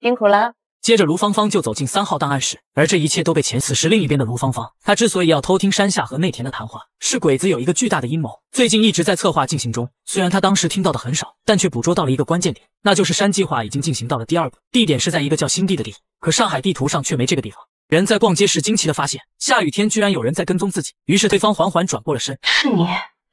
辛苦了。接着，卢芳芳就走进三号档案室，而这一切都被前此时，另一边的卢芳芳，她之所以要偷听山下和内田的谈话，是鬼子有一个巨大的阴谋，最近一直在策划进行中。虽然她当时听到的很少，但却捕捉到了一个关键点，那就是山计划已经进行到了第二步，地点是在一个叫新地的地方，可上海地图上却没这个地方。人在逛街时惊奇的发现，下雨天居然有人在跟踪自己，于是对方缓缓转过了身。是你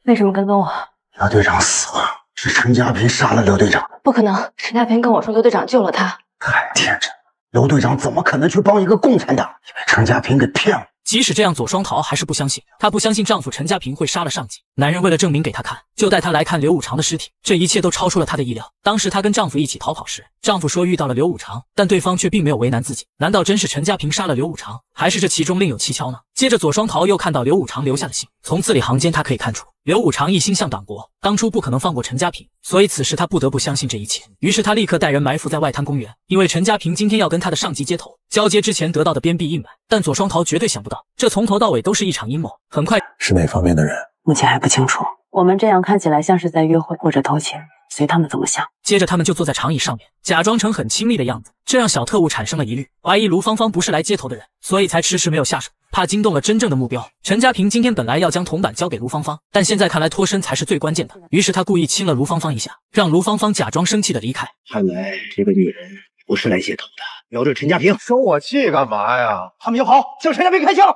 为什么跟踪我？刘队长死了，是陈家平杀了刘队长。不可能，陈家平跟我说刘队长救了他，太天真。刘队长怎么可能去帮一个共产党？你被陈家平给骗了。即使这样，左双桃还是不相信，她不相信丈夫陈家平会杀了上级。男人为了证明给她看，就带她来看刘五常的尸体。这一切都超出了她的意料。当时她跟丈夫一起逃跑时，丈夫说遇到了刘五常，但对方却并没有为难自己。难道真是陈家平杀了刘五常，还是这其中另有蹊跷呢？接着左双桃又看到刘武常留下的信，从字里行间他可以看出刘武常一心向党国，当初不可能放过陈家平，所以此时他不得不相信这一切。于是他立刻带人埋伏在外滩公园，因为陈家平今天要跟他的上级接头交接之前得到的边币印满。但左双桃绝对想不到，这从头到尾都是一场阴谋。很快是哪方面的人？目前还不清楚。我们这样看起来像是在约会或者偷情。随他们怎么想。接着，他们就坐在长椅上面，假装成很亲密的样子，这让小特务产生了疑虑，怀疑卢芳芳不是来接头的人，所以才迟迟没有下手，怕惊动了真正的目标。陈家平今天本来要将铜板交给卢芳芳，但现在看来脱身才是最关键的。于是他故意亲了卢芳芳一下，让卢芳芳假装生气的离开。看来这个女人不是来接头的，瞄准陈家平，生我气干嘛呀？他们要跑，向陈家平开枪，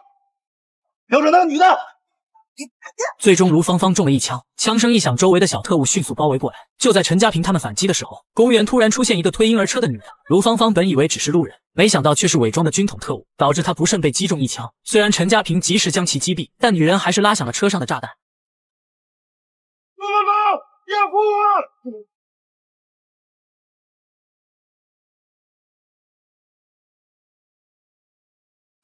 瞄准那个女的。最终，卢芳芳中了一枪，枪声一响，周围的小特务迅速包围过来。就在陈家平他们反击的时候，公园突然出现一个推婴儿车的女人。卢芳芳本以为只是路人，没想到却是伪装的军统特务，导致她不慎被击中一枪。虽然陈家平及时将其击毙，但女人还是拉响了车上的炸弹。卢芳芳，掩护我！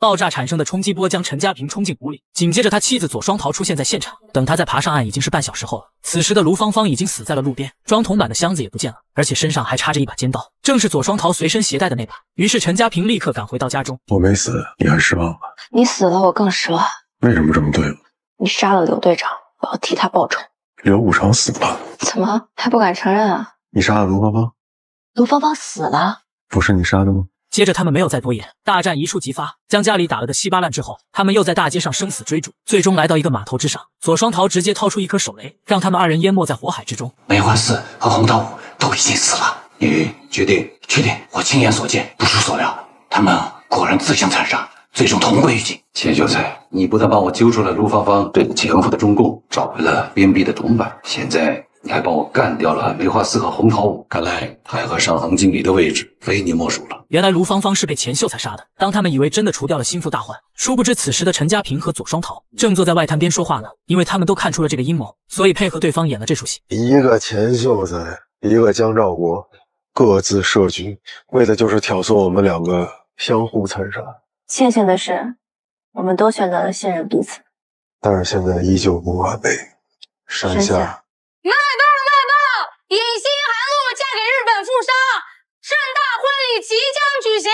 爆炸产生的冲击波将陈家平冲进湖里，紧接着他妻子左双桃出现在现场。等他再爬上岸，已经是半小时后了。此时的卢芳芳已经死在了路边，装铜板的箱子也不见了，而且身上还插着一把尖刀，正是左双桃随身携带的那把。于是陈家平立刻赶回到家中。我没死，你很失望吧？你死了，我更失望。为什么这么对我？你杀了刘队长，我要替他报仇。刘五常死了，怎么还不敢承认啊？你杀了卢芳芳，卢芳芳死了，不是你杀的吗？接着他们没有再多言，大战一触即发，将家里打了个稀巴烂之后，他们又在大街上生死追逐，最终来到一个码头之上。左双桃直接掏出一颗手雷，让他们二人淹没在火海之中。梅花四和红桃五都已经死了，你决定？确定，我亲眼所见。不出所料，他们果然自相残杀，最终同归于尽。钱秀才，你不但帮我揪出了卢芳芳对个潜伏的中共，找回了边壁的铜板，现在。你还帮我干掉了梅花四和红桃五，看来太和上行经理的位置非你莫属了。原来卢芳芳是被钱秀才杀的。当他们以为真的除掉了心腹大患，殊不知此时的陈家平和左双桃正坐在外滩边说话呢。因为他们都看出了这个阴谋，所以配合对方演了这出戏。一个钱秀才，一个江兆国，各自设局，为的就是挑唆我们两个相互残杀。庆幸的是，我们都选择了信任彼此，但是现在依旧不完美。山下。卖报卖报！影星韩露嫁给日本富商，盛大婚礼即将举行。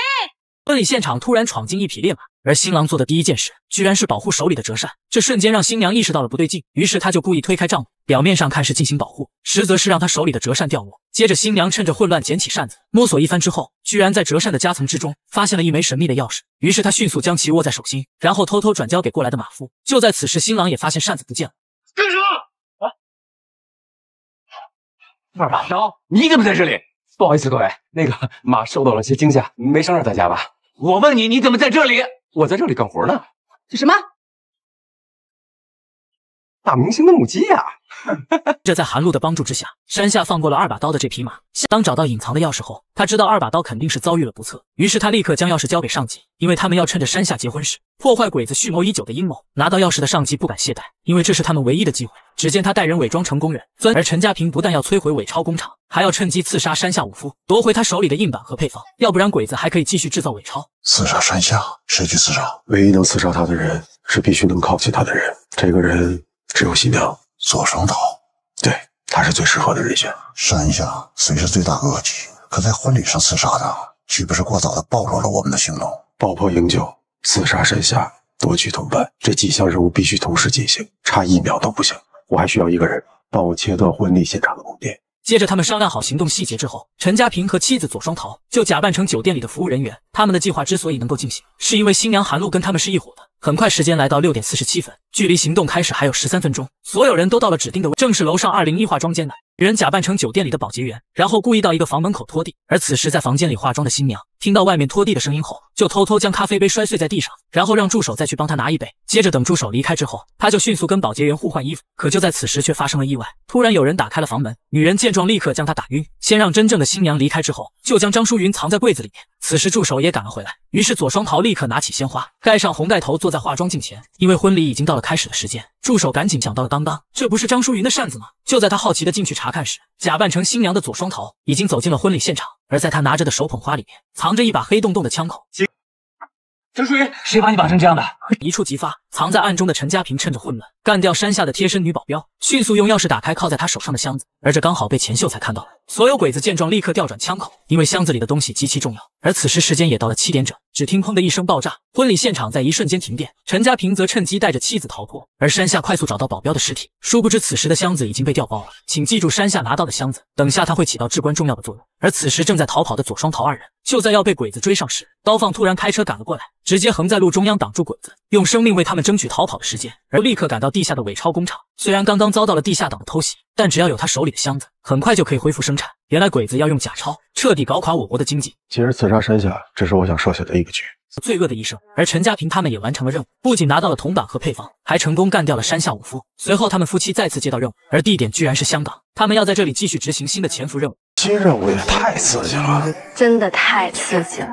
婚礼现场突然闯进一匹烈马，而新郎做的第一件事居然是保护手里的折扇，这瞬间让新娘意识到了不对劲。于是她就故意推开丈夫，表面上看是进行保护，实则是让他手里的折扇掉落。接着新娘趁着混乱捡起扇子，摸索一番之后，居然在折扇的夹层之中发现了一枚神秘的钥匙。于是她迅速将其握在手心，然后偷偷转交给过来的马夫。就在此时，新郎也发现扇子不见了。老张，你怎么在这里？不好意思，各位，那个马受到了些惊吓，没伤着大家吧？我问你，你怎么在这里？我在这里干活呢。什么？大明星的母鸡呀！这在韩露的帮助之下，山下放过了二把刀的这匹马。当找到隐藏的钥匙后，他知道二把刀肯定是遭遇了不测，于是他立刻将钥匙交给上级，因为他们要趁着山下结婚时，破坏鬼子蓄谋已久的阴谋。拿到钥匙的上级不敢懈怠，因为这是他们唯一的机会。只见他带人伪装成工人，而陈家平不但要摧毁伪钞工厂，还要趁机刺杀山下武夫，夺回他手里的印版和配方，要不然鬼子还可以继续制造伪钞。刺杀山下？谁去刺杀？唯一能刺杀他的人，是必须能靠近他的人。这个人。只有新娘左双桃，对，她是最适合的人选。山下虽是罪大恶极，可在婚礼上刺杀他，岂不是过早的暴露了我们的行动？爆破、营救、刺杀山下、夺取同伴，这几项任务必须同时进行，差一秒都不行。我还需要一个人帮我切断婚礼现场的供电。接着，他们商量好行动细节之后，陈家平和妻子左双桃就假扮成酒店里的服务人员。他们的计划之所以能够进行，是因为新娘韩露跟他们是一伙的。很快，时间来到六点四十七分，距离行动开始还有十三分钟，所有人都到了指定的位置，正是楼上二零一化妆间。的女人假扮成酒店里的保洁员，然后故意到一个房门口拖地。而此时，在房间里化妆的新娘。听到外面拖地的声音后，就偷偷将咖啡杯摔碎在地上，然后让助手再去帮他拿一杯。接着等助手离开之后，他就迅速跟保洁员互换衣服。可就在此时，却发生了意外，突然有人打开了房门。女人见状，立刻将他打晕，先让真正的新娘离开之后，就将张淑云藏在柜子里面。此时助手也赶了回来，于是左双桃立刻拿起鲜花，盖上红盖头，坐在化妆镜前。因为婚礼已经到了开始的时间，助手赶紧讲到了：“当当，这不是张淑云的扇子吗？”就在他好奇的进去查看时，假扮成新娘的左双桃已经走进了婚礼现场。而在他拿着的手捧花里面，藏着一把黑洞洞的枪口。陈淑云，谁把你绑成这样的？一触即发，藏在暗中的陈家平趁着混乱干掉山下的贴身女保镖，迅速用钥匙打开靠在他手上的箱子，而这刚好被钱秀才看到。所有鬼子见状立刻调转枪口，因为箱子里的东西极其重要。而此时时间也到了七点整，只听砰的一声爆炸，婚礼现场在一瞬间停电。陈家平则趁机带着妻子逃脱，而山下快速找到保镖的尸体，殊不知此时的箱子已经被调包了。请记住山下拿到的箱子，等下他会起到至关重要的作用。而此时正在逃跑的左双桃二人。就在要被鬼子追上时，刀放突然开车赶了过来，直接横在路中央挡住鬼子，用生命为他们争取逃跑的时间，而立刻赶到地下的伪钞工厂。虽然刚刚遭到了地下党的偷袭，但只要有他手里的箱子，很快就可以恢复生产。原来鬼子要用假钞彻底搞垮我国的经济。其实刺杀山下只是我想设下的一个局。罪恶的医生，而陈家平他们也完成了任务，不仅拿到了铜板和配方，还成功干掉了山下武夫。随后，他们夫妻再次接到任务，而地点居然是香港，他们要在这里继续执行新的潜伏任务。新任务也太刺激了，真的太刺激了。